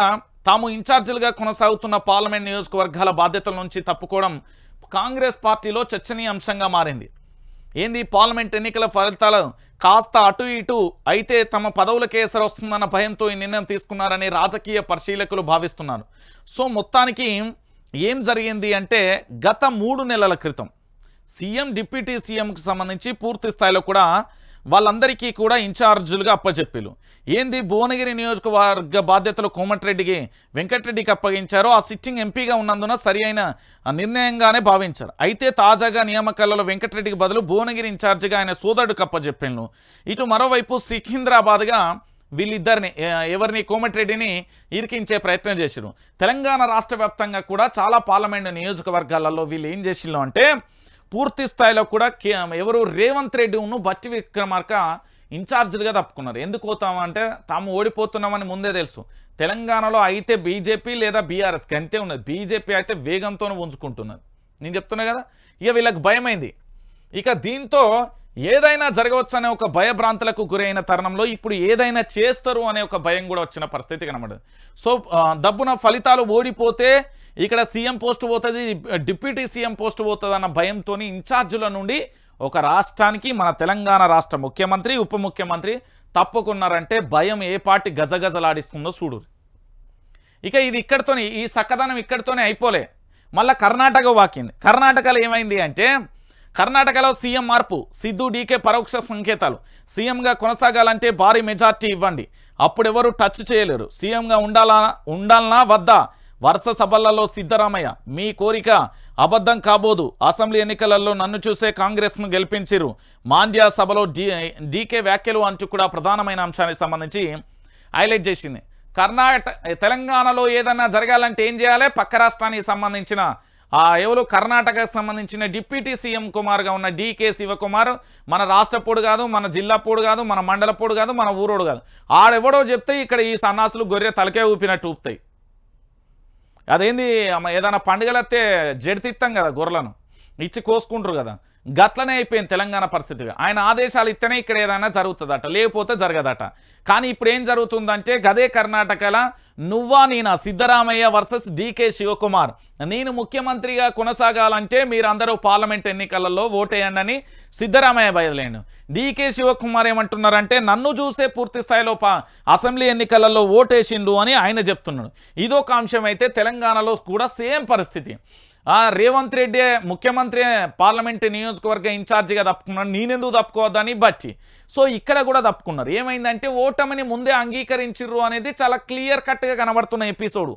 తాము ఇన్ఛార్జీలుగా కొనసాగుతున్న పార్లమెంట్ నియోజకవర్గాల బాధ్యతల నుంచి తప్పుకోవడం కాంగ్రెస్ పార్టీలో చర్చనీయాంశంగా మారింది ఏంది పార్లమెంట్ ఎన్నికల ఫలితాలు కాస్త అటు ఇటు అయితే తమ పదవుల కేసరి వస్తుందన్న భయంతో ఈ నిర్ణయం తీసుకున్నారని రాజకీయ పరిశీలకులు భావిస్తున్నారు సో మొత్తానికి ఏం జరిగింది అంటే గత మూడు నెలల క్రితం సీఎం డిప్యూటీ సీఎంకు సంబంధించి పూర్తి స్థాయిలో కూడా వాళ్ళందరికీ కూడా ఇన్ఛార్జీలుగా అప్పచెప్పిలు ఏంది భువనగిరి నియోజకవర్గ బాధ్యతలు కోమటిరెడ్డికి వెంకటరెడ్డికి అప్పగించారో ఆ సిట్టింగ్ ఎంపీగా ఉన్నందున సరి నిర్ణయంగానే భావించారు అయితే తాజాగా నియామకాలలో వెంకటరెడ్డికి బదులు భువనగిరి ఇన్ఛార్జిగా ఆయన సోదరుడికి అప్పచెప్పిను ఇటు మరోవైపు సికింద్రాబాద్గా వీళ్ళిద్దరిని ఎవరిని కోమటిరెడ్డిని ఇరికించే ప్రయత్నం చేసిరు తెలంగాణ రాష్ట్ర కూడా చాలా పార్లమెంట్ నియోజకవర్గాలలో వీళ్ళు ఏం చేసిళ్ళు అంటే పూర్తి స్థాయిలో కూడా ఎవరు రేవంత్ రెడ్డి ఉన్న బట్టి విక్రమార్క ఇన్ఛార్జీలుగా తప్పుకున్నారు ఎందుకు పోతామంటే తాము ఓడిపోతున్నామని ముందే తెలుసు తెలంగాణలో అయితే బీజేపీ లేదా బీఆర్ఎస్ అంతే ఉన్నది బీజేపీ అయితే వేగంతో ఉంచుకుంటున్నది నేను చెప్తున్నా కదా ఇక వీళ్ళకి భయమైంది ఇక దీంతో ఏదైనా జరగవచ్చు అనే ఒక భయభ్రాంతులకు గురైన తరుణంలో ఇప్పుడు ఏదైనా చేస్తారు అనే ఒక భయం కూడా వచ్చిన పరిస్థితి కనబడదు సో దబ్బున ఫలితాలు ఓడిపోతే ఇక్కడ సీఎం పోస్ట్ పోతుంది డిప్యూటీ సీఎం పోస్ట్ పోతుంది అన్న భయంతో ఇన్ఛార్జుల నుండి ఒక రాష్ట్రానికి మన తెలంగాణ రాష్ట్ర ముఖ్యమంత్రి ఉప ముఖ్యమంత్రి తప్పుకున్నారంటే భయం ఏ పాటి గజగజలాడిస్తుందో చూడు ఇక ఇది ఇక్కడితోనే ఈ సక్కదనం ఇక్కడితోనే అయిపోలే మళ్ళీ కర్ణాటక వాకింది కర్ణాటకలో ఏమైంది అంటే కర్ణాటకలో సీఎం మార్పు సిద్ధు డీకే పరోక్ష సంకేతాలు సీఎంగా కొనసాగాలంటే భారీ మెజార్టీ ఇవ్వండి అప్పుడెవరు టచ్ చేయలేరు సీఎంగా ఉండాలా ఉండాలనా వద్దా వరుస సభలలో సిద్ధరామయ్య మీ కోరిక అబద్ధం కాబోదు అసెంబ్లీ ఎన్నికలలో నన్ను చూసే కాంగ్రెస్ను గెలిపించిరు మాండ్యా సభలో డీకే వ్యాఖ్యలు అంటూ కూడా ప్రధానమైన అంశానికి సంబంధించి హైలైట్ చేసింది కర్ణాటక తెలంగాణలో ఏదన్నా జరగాలంటే ఏం చేయాలి పక్క రాష్ట్రానికి సంబంధించిన ఎవరు కర్ణాటక సంబంధించిన డిప్యూటీ సీఎం కుమార్గా ఉన్న డీకే శివకుమార్ మన రాష్ట్రపోడు కాదు మన జిల్లా పోడు కాదు మన పోడు కాదు మన ఊరోడు కాదు ఆడెవడో చెప్తే ఇక్కడ ఈ సన్నాసులు గొర్రె తలకే ఊపినట్టు ఊపుతాయి అదేంది ఏదైనా పండుగలు అయితే జడితిత్తాం కదా గొర్రెలను ఇచ్చి కోసుకుంటారు కదా గట్లనే అయిపోయింది తెలంగాణ పరిస్థితి ఆయన ఆదేశాలు ఇస్తేనే ఇక్కడ ఏదైనా జరుగుతుందట లేకపోతే జరగదట కానీ ఇప్పుడు ఏం జరుగుతుందంటే గదే కర్ణాటకలో నువ్వా నేనా సిద్ధరామయ్య వర్సెస్ డీకే శివకుమార్ నేను ముఖ్యమంత్రిగా కొనసాగాలంటే మీరందరూ పార్లమెంట్ ఎన్నికలలో ఓటేయండి సిద్ధరామయ్య బయలుదేరండు డీకే శివకుమార్ ఏమంటున్నారంటే నన్ను చూసే పూర్తి స్థాయిలో అసెంబ్లీ ఎన్నికలలో ఓటేసిండు అని ఆయన చెప్తున్నాడు ఇదొక అంశం అయితే తెలంగాణలో కూడా సేమ్ పరిస్థితి రేవంత్ రెడ్డి ముఖ్యమంత్రి పార్లమెంట్ నియోజకవర్గ ఇన్ఛార్జిగా తప్పుకున్నాడు నేనెందుకు తప్పుకోవద్దని బట్టి సో ఇక్కడ కూడా తప్పుకున్నారు ఏమైందంటే ఓటమిని ముందే అంగీకరించరు అనేది చాలా క్లియర్ కట్గా కనబడుతున్న ఎపిసోడు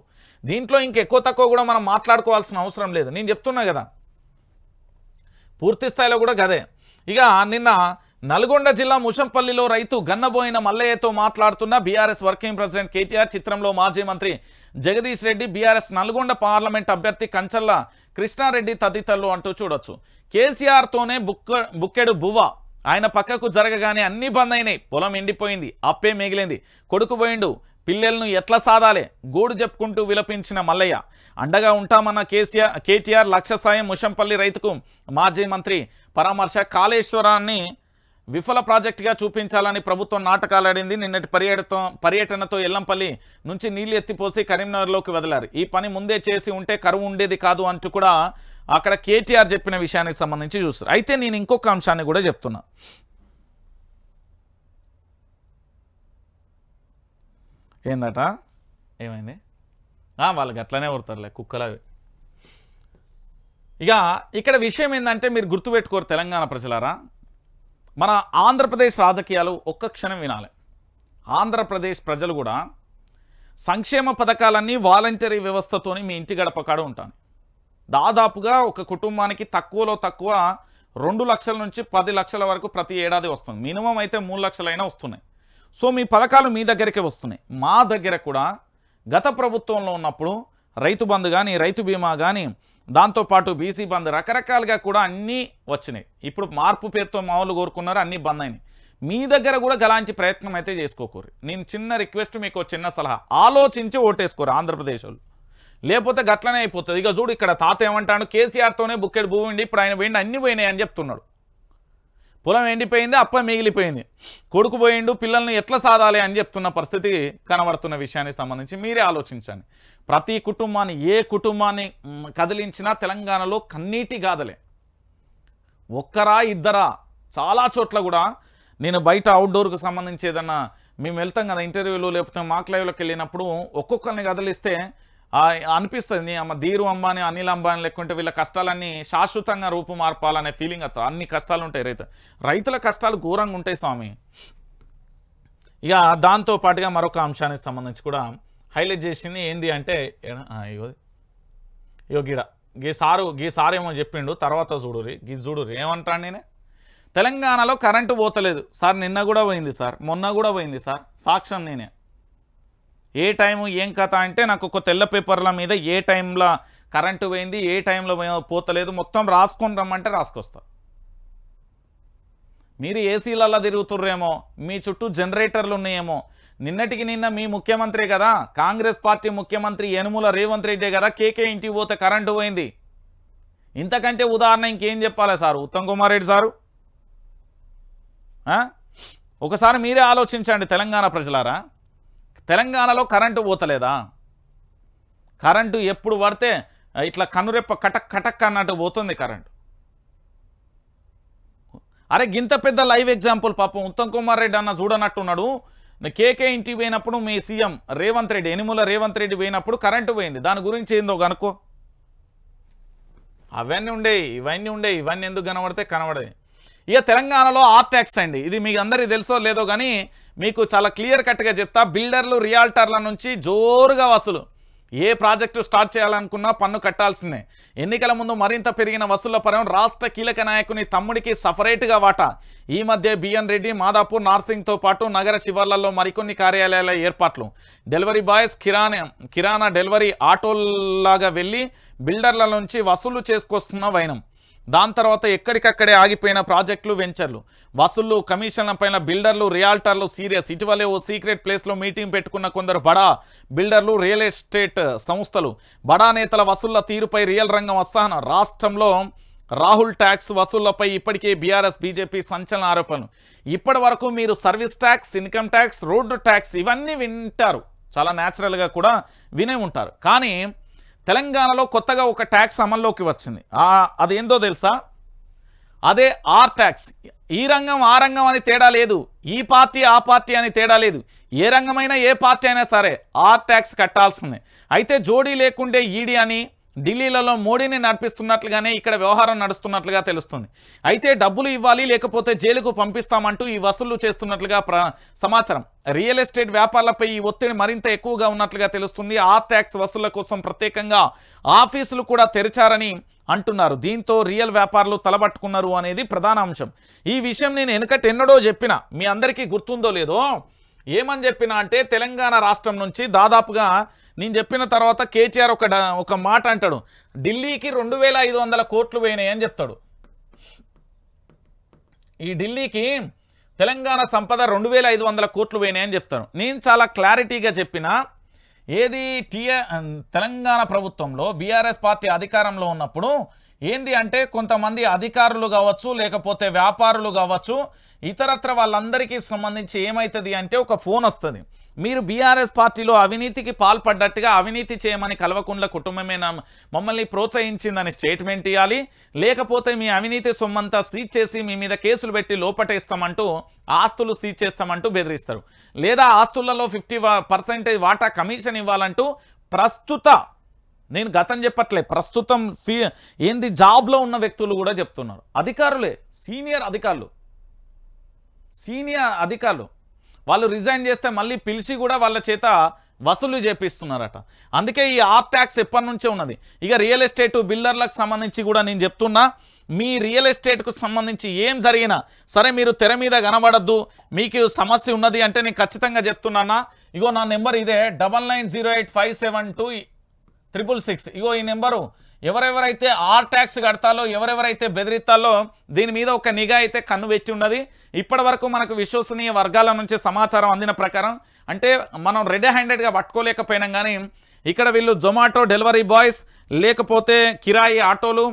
దీంట్లో ఇంకెక్కువ తక్కువ కూడా మనం మాట్లాడుకోవాల్సిన అవసరం లేదు నేను చెప్తున్నా కదా పూర్తి స్థాయిలో కూడా గదే ఇక నిన్న నల్గొండ జిల్లా ముషంపల్లిలో రైతు గన్నబోయిన మల్లయ్యతో మాట్లాడుతున్న బీఆర్ఎస్ వర్కింగ్ ప్రెసిడెంట్ కేటీఆర్ చిత్రంలో మాజీ మంత్రి జగదీష్ రెడ్డి బీఆర్ఎస్ నల్గొండ పార్లమెంట్ అభ్యర్థి కంచల్ల కృష్ణారెడ్డి తదితరులు అంటూ చూడొచ్చు కేసీఆర్తోనే బుక్క బుక్కెడు బువ్వ ఆయన పక్కకు జరగగానే అన్ని బంద్ అయినాయి పొలం ఎండిపోయింది అప్పే మిగిలింది కొడుకుపోయిండు పిల్లలను ఎట్లా సాదాలే గూడు చెప్పుకుంటూ విలపించిన మల్లయ్య అండగా ఉంటామన్న కేసీఆర్ కేటీఆర్ లక్ష సాయం ముషంపల్లి రైతుకు మాజీ మంత్రి పరామర్శ కాళేశ్వరాన్ని విఫల ప్రాజెక్టుగా చూపించాలని ప్రభుత్వం నాటకాలాడింది నిన్నటి పర్యటన పర్యటనతో ఎల్లంపల్లి నుంచి నీళ్ళు ఎత్తిపోసి కరీంనగర్లోకి వదిలారు ఈ పని ముందే చేసి ఉంటే కరువు ఉండేది కాదు అంటూ కూడా అక్కడ కేటీఆర్ చెప్పిన విషయానికి సంబంధించి చూస్తారు అయితే నేను ఇంకొక అంశాన్ని కూడా చెప్తున్నా ఏందట ఏమైంది వాళ్ళకి అట్లనే ఉడతారులే కుక్కలవి ఇక ఇక్కడ విషయం ఏంటంటే మీరు గుర్తుపెట్టుకోరు తెలంగాణ ప్రజలారా మన ఆంధ్రప్రదేశ్ రాజకీయాలు ఒక్క క్షణం వినాలి ఆంధ్రప్రదేశ్ ప్రజలు కూడా సంక్షేమ పథకాలన్నీ వాలంటరీ వ్యవస్థతోని మీ ఇంటి గడప కాడ ఉంటాను దాదాపుగా ఒక కుటుంబానికి తక్కువలో తక్కువ రెండు లక్షల నుంచి పది లక్షల వరకు ప్రతి ఏడాది వస్తుంది మినిమం అయితే మూడు లక్షలైనా వస్తున్నాయి సో మీ పథకాలు మీ దగ్గరికే వస్తున్నాయి మా దగ్గర కూడా గత ప్రభుత్వంలో ఉన్నప్పుడు రైతు బంధు కానీ రైతు బీమా కానీ దాంతోపాటు బీసీ బంద్ రకరకాలుగా కూడా అన్నీ వచ్చినాయి ఇప్పుడు మార్పు పేరుతో మామూలు కోరుకున్నారు అన్నీ బంద్ అయినాయి మీ దగ్గర కూడా గలాంటి ప్రయత్నం అయితే చేసుకోకూరు నేను చిన్న రిక్వెస్ట్ మీకు చిన్న సలహా ఆలోచించి ఓటేసుకోరు ఆంధ్రప్రదేశ్ లేకపోతే గట్లనే అయిపోతుంది ఇక చూడు ఇక్కడ తాత ఏమంటాడు కేసీఆర్తోనే బుక్కెడు భూమి ఇప్పుడు ఆయన పోయిండి అన్ని పోయినాయి అని చెప్తున్నాడు పొలం ఎండిపోయింది అప్ప మిగిలిపోయింది కొడుకు పోయిండు పిల్లల్ని ఎట్లా సాధాలి అని చెప్తున్న పరిస్థితి కనబడుతున్న విషయానికి సంబంధించి మీరే ఆలోచించండి ప్రతి కుటుంబాన్ని ఏ కుటుంబాన్ని కదిలించినా తెలంగాణలో కన్నీటి గాథలే ఒక్కరా ఇద్దరా చాలా చోట్ల కూడా నేను బయట అవుట్డోర్కు సంబంధించి ఏదన్నా మేము వెళ్తాం కదా ఇంటర్వ్యూలు లేకపోతే మాక్ లైవ్లోకి వెళ్ళినప్పుడు ఒక్కొక్కరిని కదిలిస్తే అనిపిస్తుంది అమ్మ ధీరు అంబానీ అనిల్ అంబానీ లేకుంటే వీళ్ళ కష్టాలన్నీ శాశ్వతంగా రూపు మార్పాలనే ఫీలింగ్ అత అన్ని కష్టాలు ఉంటాయి రైతు రైతుల కష్టాలు ఘోరంగా ఉంటాయి స్వామి ఇక దాంతో పాటుగా మరొక అంశానికి సంబంధించి కూడా హైలైట్ చేసింది ఏంది అంటే ఇగో గిడ గీ సారు గీ సారు ఏమో చెప్పిండు తర్వాత చూడురి గీ చూడురి ఏమంటాను నేనే తెలంగాణలో కరెంటు పోతలేదు సార్ నిన్న కూడా పోయింది సార్ మొన్న కూడా పోయింది సార్ సాక్ష్యం నేనే ఏ టైము ఏం కథ అంటే నాకు ఒక తెల్ల పేపర్ల మీద ఏ టైంలో కరెంటు పోయింది ఏ టైంలో పోతలేదు మొత్తం రాసుకొని రమ్మంటే రాసుకొస్తా మీరు ఏసీలలో తిరుగుతుర్రేమో మీ చుట్టూ జనరేటర్లు ఉన్నాయేమో నిన్నటికి నిన్న మీ ముఖ్యమంత్రి కదా కాంగ్రెస్ పార్టీ ముఖ్యమంత్రి యనుముల రేవంత్ రెడ్డి కదా కేకే ఇంటికి పోతే కరెంటు పోయింది ఇంతకంటే ఉదాహరణ ఇంకేం చెప్పాలి సార్ ఉత్తమ్ కుమార్ రెడ్డి సారు ఒకసారి మీరే ఆలోచించండి తెలంగాణ ప్రజలారా తెలంగాణలో కరెంటు పోతలేదా కరెంటు ఎప్పుడు పడితే ఇట్లా కనురెప్ప కటక్ కటక్ అన్నట్టు పోతుంది కరెంటు అరే గింత పెద్ద లైవ్ ఎగ్జాంపుల్ పాపం ఉత్తమ్ కుమార్ రెడ్డి అన్న చూడనట్టున్నాడు కేకే ఇంటికి పోయినప్పుడు మీ సీఎం రేవంత్ రెడ్డి ఎనిముల రేవంత్ రెడ్డి పోయినప్పుడు కరెంటు పోయింది దాని గురించి ఏందో కనుక్కో అవన్నీ ఉండే ఇవన్నీ ఉండే ఇవన్నీ ఎందుకు కనబడితే కనబడేది ఇక తెలంగాణలో ఆర్ ట్యాక్స్ అండి ఇది మీకు అందరికీ తెలుసో లేదో కానీ మీకు చాలా క్లియర్ కట్గా చెప్తా బిల్డర్లు రియాల్టర్ల నుంచి జోరుగా వసూలు ఏ ప్రాజెక్టు స్టార్ట్ చేయాలనుకున్నా పన్ను కట్టాల్సిందే ఎన్నికల ముందు మరింత పెరిగిన వసూళ్ల పరం రాష్ట్ర కీలక నాయకుని తమ్ముడికి సపరేట్గా వాట ఈ మధ్య బిఎన్ రెడ్డి మాదాపూర్ నార్సింగ్తో పాటు నగర శివార్లలో మరికొన్ని కార్యాలయాల ఏర్పాట్లు డెలివరీ బాయ్స్ కిరాణా కిరాణా డెలివరీ ఆటోల్లాగా వెళ్ళి బిల్డర్ల నుంచి వసూలు చేసుకొస్తున్న వైనం దాని తర్వాత ఎక్కడికక్కడే ఆగిపోయిన ప్రాజెక్టులు వెంచర్లు వసూళ్లు కమిషన్లపైన బిల్డర్లు రియాల్టర్లు సీరియస్ ఇటీవలే ఓ సీక్రెట్ ప్లేస్లో మీటింగ్ పెట్టుకున్న కొందరు బడా బిల్డర్లు రియల్ ఎస్టేట్ సంస్థలు బడా నేతల వసూళ్ల తీరుపై రియల్ రంగం అసహనం రాష్ట్రంలో రాహుల్ ట్యాక్స్ వసూళ్లపై ఇప్పటికే బీఆర్ఎస్ బీజేపీ సంచలన ఆరోపణలు ఇప్పటి వరకు మీరు service tax income tax road tax ఇవన్నీ వింటారు చాలా న్యాచురల్గా కూడా వినే ఉంటారు కానీ తెలంగాణలో కొత్తగా ఒక ట్యాక్స్ అమల్లోకి వచ్చింది అది ఏందో తెలుసా అదే ఆర్ ట్యాక్స్ ఈ రంగం ఆ రంగం అని తేడా లేదు ఈ పార్టీ ఆ పార్టీ అని తేడా లేదు ఏ రంగమైనా ఏ పార్టీ అయినా సరే ఆర్ ట్యాక్స్ కట్టాల్సిందే అయితే జోడీ లేకుండే ఈడీ అని ఢిల్లీలలో మోడీని నడిపిస్తున్నట్లుగానే ఇక్కడ వ్యవహారం నడుస్తున్నట్లుగా తెలుస్తుంది అయితే డబ్బులు ఇవ్వాలి లేకపోతే జైలుకు పంపిస్తామంటూ ఈ వసూళ్లు చేస్తున్నట్లుగా సమాచారం రియల్ ఎస్టేట్ వ్యాపారులపై ఈ ఒత్తిడి మరింత ఎక్కువగా ఉన్నట్లుగా తెలుస్తుంది ఆ ట్యాక్స్ వసూళ్ల కోసం ప్రత్యేకంగా ఆఫీసులు కూడా తెరిచారని అంటున్నారు దీంతో రియల్ వ్యాపారులు తలబట్టుకున్నారు అనేది ప్రధాన అంశం ఈ విషయం నేను వెనుకటి ఎన్నడో చెప్పిన మీ అందరికీ గుర్తుందో లేదో ఏమని చెప్పినా అంటే తెలంగాణ రాష్ట్రం నుంచి దాదాపుగా నేను చెప్పిన తర్వాత కేటీఆర్ ఒక ఒక మాట అంటాడు ఢిల్లీకి రెండు వేల ఐదు వందల కోట్లు పోయినాయి అని చెప్తాడు ఈ ఢిల్లీకి తెలంగాణ సంపద రెండు వేల ఐదు వందల కోట్లు పోయినాయని చెప్తాను నేను చాలా క్లారిటీగా చెప్పిన ఏది టీఆర్ తెలంగాణ ప్రభుత్వంలో బీఆర్ఎస్ పార్టీ అధికారంలో ఉన్నప్పుడు ఏంది అంటే కొంతమంది అధికారులు కావచ్చు లేకపోతే వ్యాపారులు కావచ్చు ఇతరత్ర వాళ్ళందరికీ సంబంధించి ఏమవుతుంది అంటే ఒక ఫోన్ వస్తుంది మీరు బీఆర్ఎస్ పార్టీలో అవినీతికి పాల్పడ్డట్టుగా అవినీతి చేయమని కల్వకుండ్ల కుటుంబమే మమ్మల్ని ప్రోత్సహించిందని స్టేట్మెంట్ ఇవ్వాలి లేకపోతే మీ అవినీతి సొమ్మంతా సీజ్ చేసి మీ మీద కేసులు పెట్టి లోపటేస్తామంటూ ఆస్తులు సీజ్ చేస్తామంటూ బెదిరిస్తారు లేదా ఆస్తులలో ఫిఫ్టీ వాటా కమిషన్ ఇవ్వాలంటూ ప్రస్తుత నేను గతం చెప్పట్లే ప్రస్తుతం సీ ఏంది జాబ్లో ఉన్న వ్యక్తులు కూడా చెప్తున్నారు అధికారులే సీనియర్ అధికారులు సీనియర్ అధికారులు వాళ్ళు రిజైన్ చేస్తే మళ్ళీ పిలిచి కూడా వాళ్ళ చేత వసూలు చేపిస్తున్నారట అందుకే ఈ ఆర్ ట్యాక్స్ ఎప్పటి నుంచే ఉన్నది ఇక రియల్ ఎస్టేట్ బిల్డర్లకు సంబంధించి కూడా నేను చెప్తున్నా మీ రియల్ ఎస్టేట్కు సంబంధించి ఏం జరిగినా సరే మీరు తెర మీద కనబడద్దు మీకు సమస్య ఉన్నది అంటే నేను ఖచ్చితంగా చెప్తున్నానా ఇగో నా నెంబర్ ఇదే డబల్ ఇగో ఈ నెంబరు ఎవరెవరైతే ఆర్ ట్యాక్స్ కడతాలో ఎవరెవరైతే బెదిరిస్తాలో దీని మీద ఒక నిఘా అయితే కన్ను వెచ్చి ఉన్నది ఇప్పటి వరకు మనకు విశ్వసనీయ వర్గాల నుంచి సమాచారం అందిన ప్రకారం అంటే మనం రెడ్ హ్యాండెడ్గా పట్టుకోలేకపోయినాం కానీ ఇక్కడ వీళ్ళు జొమాటో డెలివరీ బాయ్స్ లేకపోతే కిరాయి ఆటోలు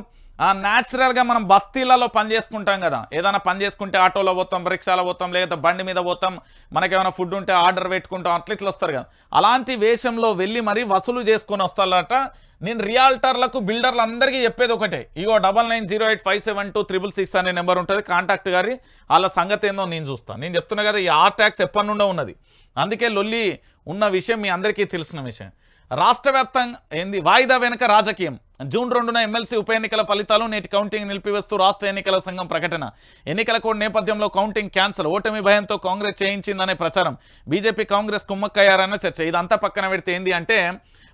ఆ న్యాచురల్గా మనం బస్తీలలో పని చేసుకుంటాం కదా ఏదైనా పని చేసుకుంటే ఆటోలో పోతాం రిక్షాలో పోతాం లేదా బండి మీద పోతాం మనకేమైనా ఫుడ్ ఉంటే ఆర్డర్ పెట్టుకుంటాం అట్లా ఇట్లా వస్తారు కదా అలాంటి వేషంలో వెళ్ళి మరీ వసూలు చేసుకొని వస్తారట నేను రియాల్టర్లకు బిల్డర్లందరికీ చెప్పేది ఒకటే ఇగో double nine zero eight five seven two triple six అనే నెంబర్ ఉంటుంది కాంటాక్ట్ గారి వాళ్ళ సంగతి ఏందో నేను చూస్తాను నేను చెప్తున్నా కదా ఈ ఆర్ ట్యాక్స్ ఎప్పటి నుండో ఉన్నది అందుకే లొల్లి ఉన్న విషయం మీ అందరికీ తెలిసిన విషయం రాష్ట్ర ఏంది వాయిదా వెనుక రాజకీయం జూన్ రెండున ఎమ్మెల్సీ ఉప ఎన్నికల ఫలితాలు నేటి కౌంటింగ్ నిలిపివేస్తూ రాష్ట్ర ఎన్నికల సంఘం ప్రకటన ఎన్నికల కోడ్ నేపథ్యంలో కౌంటింగ్ క్యాన్సల్ ఓటమి భయంతో కాంగ్రెస్ చేయించిందనే ప్రచారం బీజేపీ కాంగ్రెస్ కుమ్మక్కయ్యారన్న చర్చ ఇదంతా పక్కన పెడితే ఏంది అంటే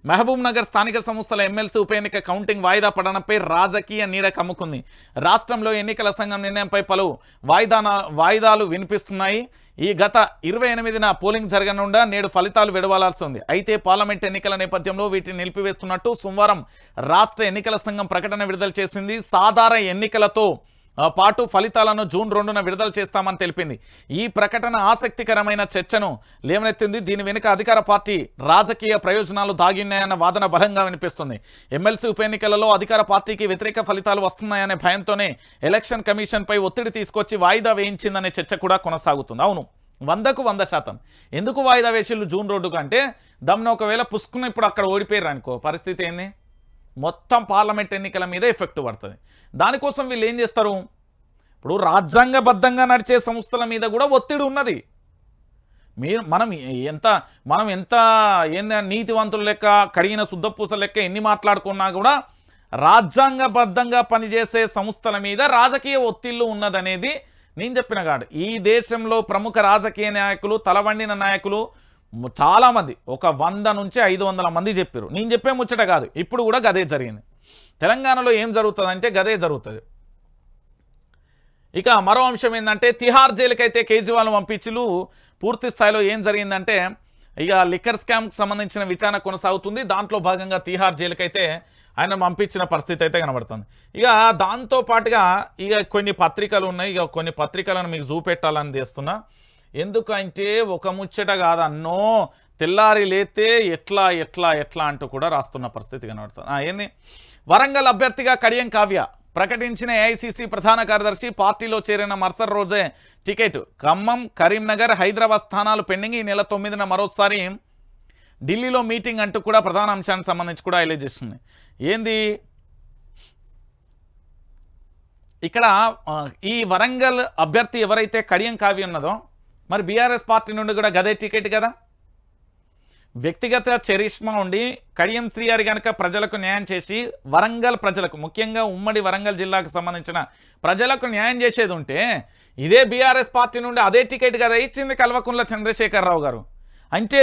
మహబూబ్ నగర్ స్థానిక సంస్థల ఎమ్మెల్సీ ఉప ఎన్నిక కౌంటింగ్ వాయిదా పడనపై రాజకీయ నీడ కమ్ముకుంది రాష్ట్రంలో ఎన్నికల సంఘం నిర్ణయంపై పలు వాయిదాన వాయిదాలు వినిపిస్తున్నాయి ఈ గత ఇరవై ఎనిమిదిన పోలింగ్ జరగనుండా నేడు ఫలితాలు విడవలాల్సి ఉంది అయితే పార్లమెంట్ ఎన్నికల నేపథ్యంలో వీటిని నిలిపివేస్తున్నట్టు సోమవారం రాష్ట్ర ఎన్నికల సంఘం ప్రకటన విడుదల చేసింది సాధారణ ఎన్నికలతో పాటు ఫలితాలను జూన్ రెండున విడుదల చేస్తామని తెలిపింది ఈ ప్రకటన ఆసక్తికరమైన చర్చను లేవనెత్తింది దీని వెనుక అధికార పార్టీ రాజకీయ ప్రయోజనాలు దాగిన్నాయన్న వాదన బలంగా వినిపిస్తుంది ఎమ్మెల్సీ ఉప ఎన్నికలలో అధికార పార్టీకి వ్యతిరేక ఫలితాలు వస్తున్నాయనే భయంతోనే ఎలక్షన్ కమిషన్పై ఒత్తిడి తీసుకొచ్చి వాయిదా వేయించిందనే చర్చ కూడా కొనసాగుతుంది అవును వందకు వంద శాతం ఎందుకు వాయిదా వేసిళ్ళు జూన్ రోడ్డుకు అంటే దమ్న ఒకవేళ పుష్కుని ఇప్పుడు అక్కడ ఓడిపోయారు అనుకో పరిస్థితి ఏంది మొత్తం పార్లమెంట్ ఎన్నికల మీద ఎఫెక్ట్ పడుతుంది దానికోసం వీళ్ళు ఏం చేస్తారు ఇప్పుడు రాజ్యాంగబద్ధంగా నడిచే సంస్థల మీద కూడా ఒత్తిడి ఉన్నది మీరు మనం ఎంత మనం ఎంత ఏంద నీతివంతుల లెక్క కడిగిన శుద్ధపూస లెక్క ఎన్ని మాట్లాడుకున్నా కూడా రాజ్యాంగబద్ధంగా పనిచేసే సంస్థల మీద రాజకీయ ఒత్తిళ్ళు ఉన్నదనేది నేను చెప్పిన కాదు ఈ దేశంలో ప్రముఖ రాజకీయ నాయకులు తలవండిన నాయకులు చాలామంది ఒక వంద నుంచి ఐదు వందల మంది చెప్పారు నేను చెప్పే ముచ్చట కాదు ఇప్పుడు కూడా గదే జరిగింది తెలంగాణలో ఏం జరుగుతుందంటే గదే జరుగుతుంది ఇక మరో అంశం ఏంటంటే తిహార్ జైలుకైతే కేజ్రీవాల్ పంపించులు పూర్తి స్థాయిలో ఏం జరిగిందంటే ఇక లిక్కర్ స్కామ్కి సంబంధించిన విచారణ కొనసాగుతుంది దాంట్లో భాగంగా తీహార్ జైలుకైతే ఆయన పంపించిన పరిస్థితి అయితే కనబడుతుంది ఇక దాంతో పాటుగా ఇక కొన్ని పత్రికలు ఉన్నాయి ఇక కొన్ని పత్రికలను మీకు చూపెట్టాలని తెస్తున్నా ఎందుకంటే ఒక ముచ్చట కాదన్నో తెల్లారి లేతే ఎట్లా ఎట్లా ఎట్లా అంటూ కూడా రాస్తున్న పరిస్థితి కనబడుతుంది ఏంది వరంగల్ అభ్యర్థిగా కడియం కావ్య ప్రకటించిన ఏఐసిసి ప్రధాన కార్యదర్శి పార్టీలో చేరిన మరుసటి రోజే టికెట్ ఖమ్మం కరీంనగర్ హైదరాబాద్ స్థానాలు పెండింగ్ ఈ నెల తొమ్మిదిన మరోసారి ఢిల్లీలో మీటింగ్ అంటూ కూడా ప్రధాన అంశానికి సంబంధించి కూడా హైలైట్ చేస్తుంది ఏంది ఇక్కడ ఈ వరంగల్ అభ్యర్థి ఎవరైతే కడియం కావ్య ఉన్నదో మరి బీఆర్ఎస్ పార్టీ నుండి కూడా గదే టికెట్ కదా వ్యక్తిగత చరిష్మా ఉండి కడియం శ్రీయారి కనుక ప్రజలకు న్యాయం చేసి వరంగల్ ప్రజలకు ముఖ్యంగా ఉమ్మడి వరంగల్ జిల్లాకు సంబంధించిన ప్రజలకు న్యాయం చేసేది ఉంటే ఇదే బీఆర్ఎస్ పార్టీ నుండి అదే టికెట్ కదా ఇచ్చింది కల్వకుంట్ల చంద్రశేఖరరావు గారు అంటే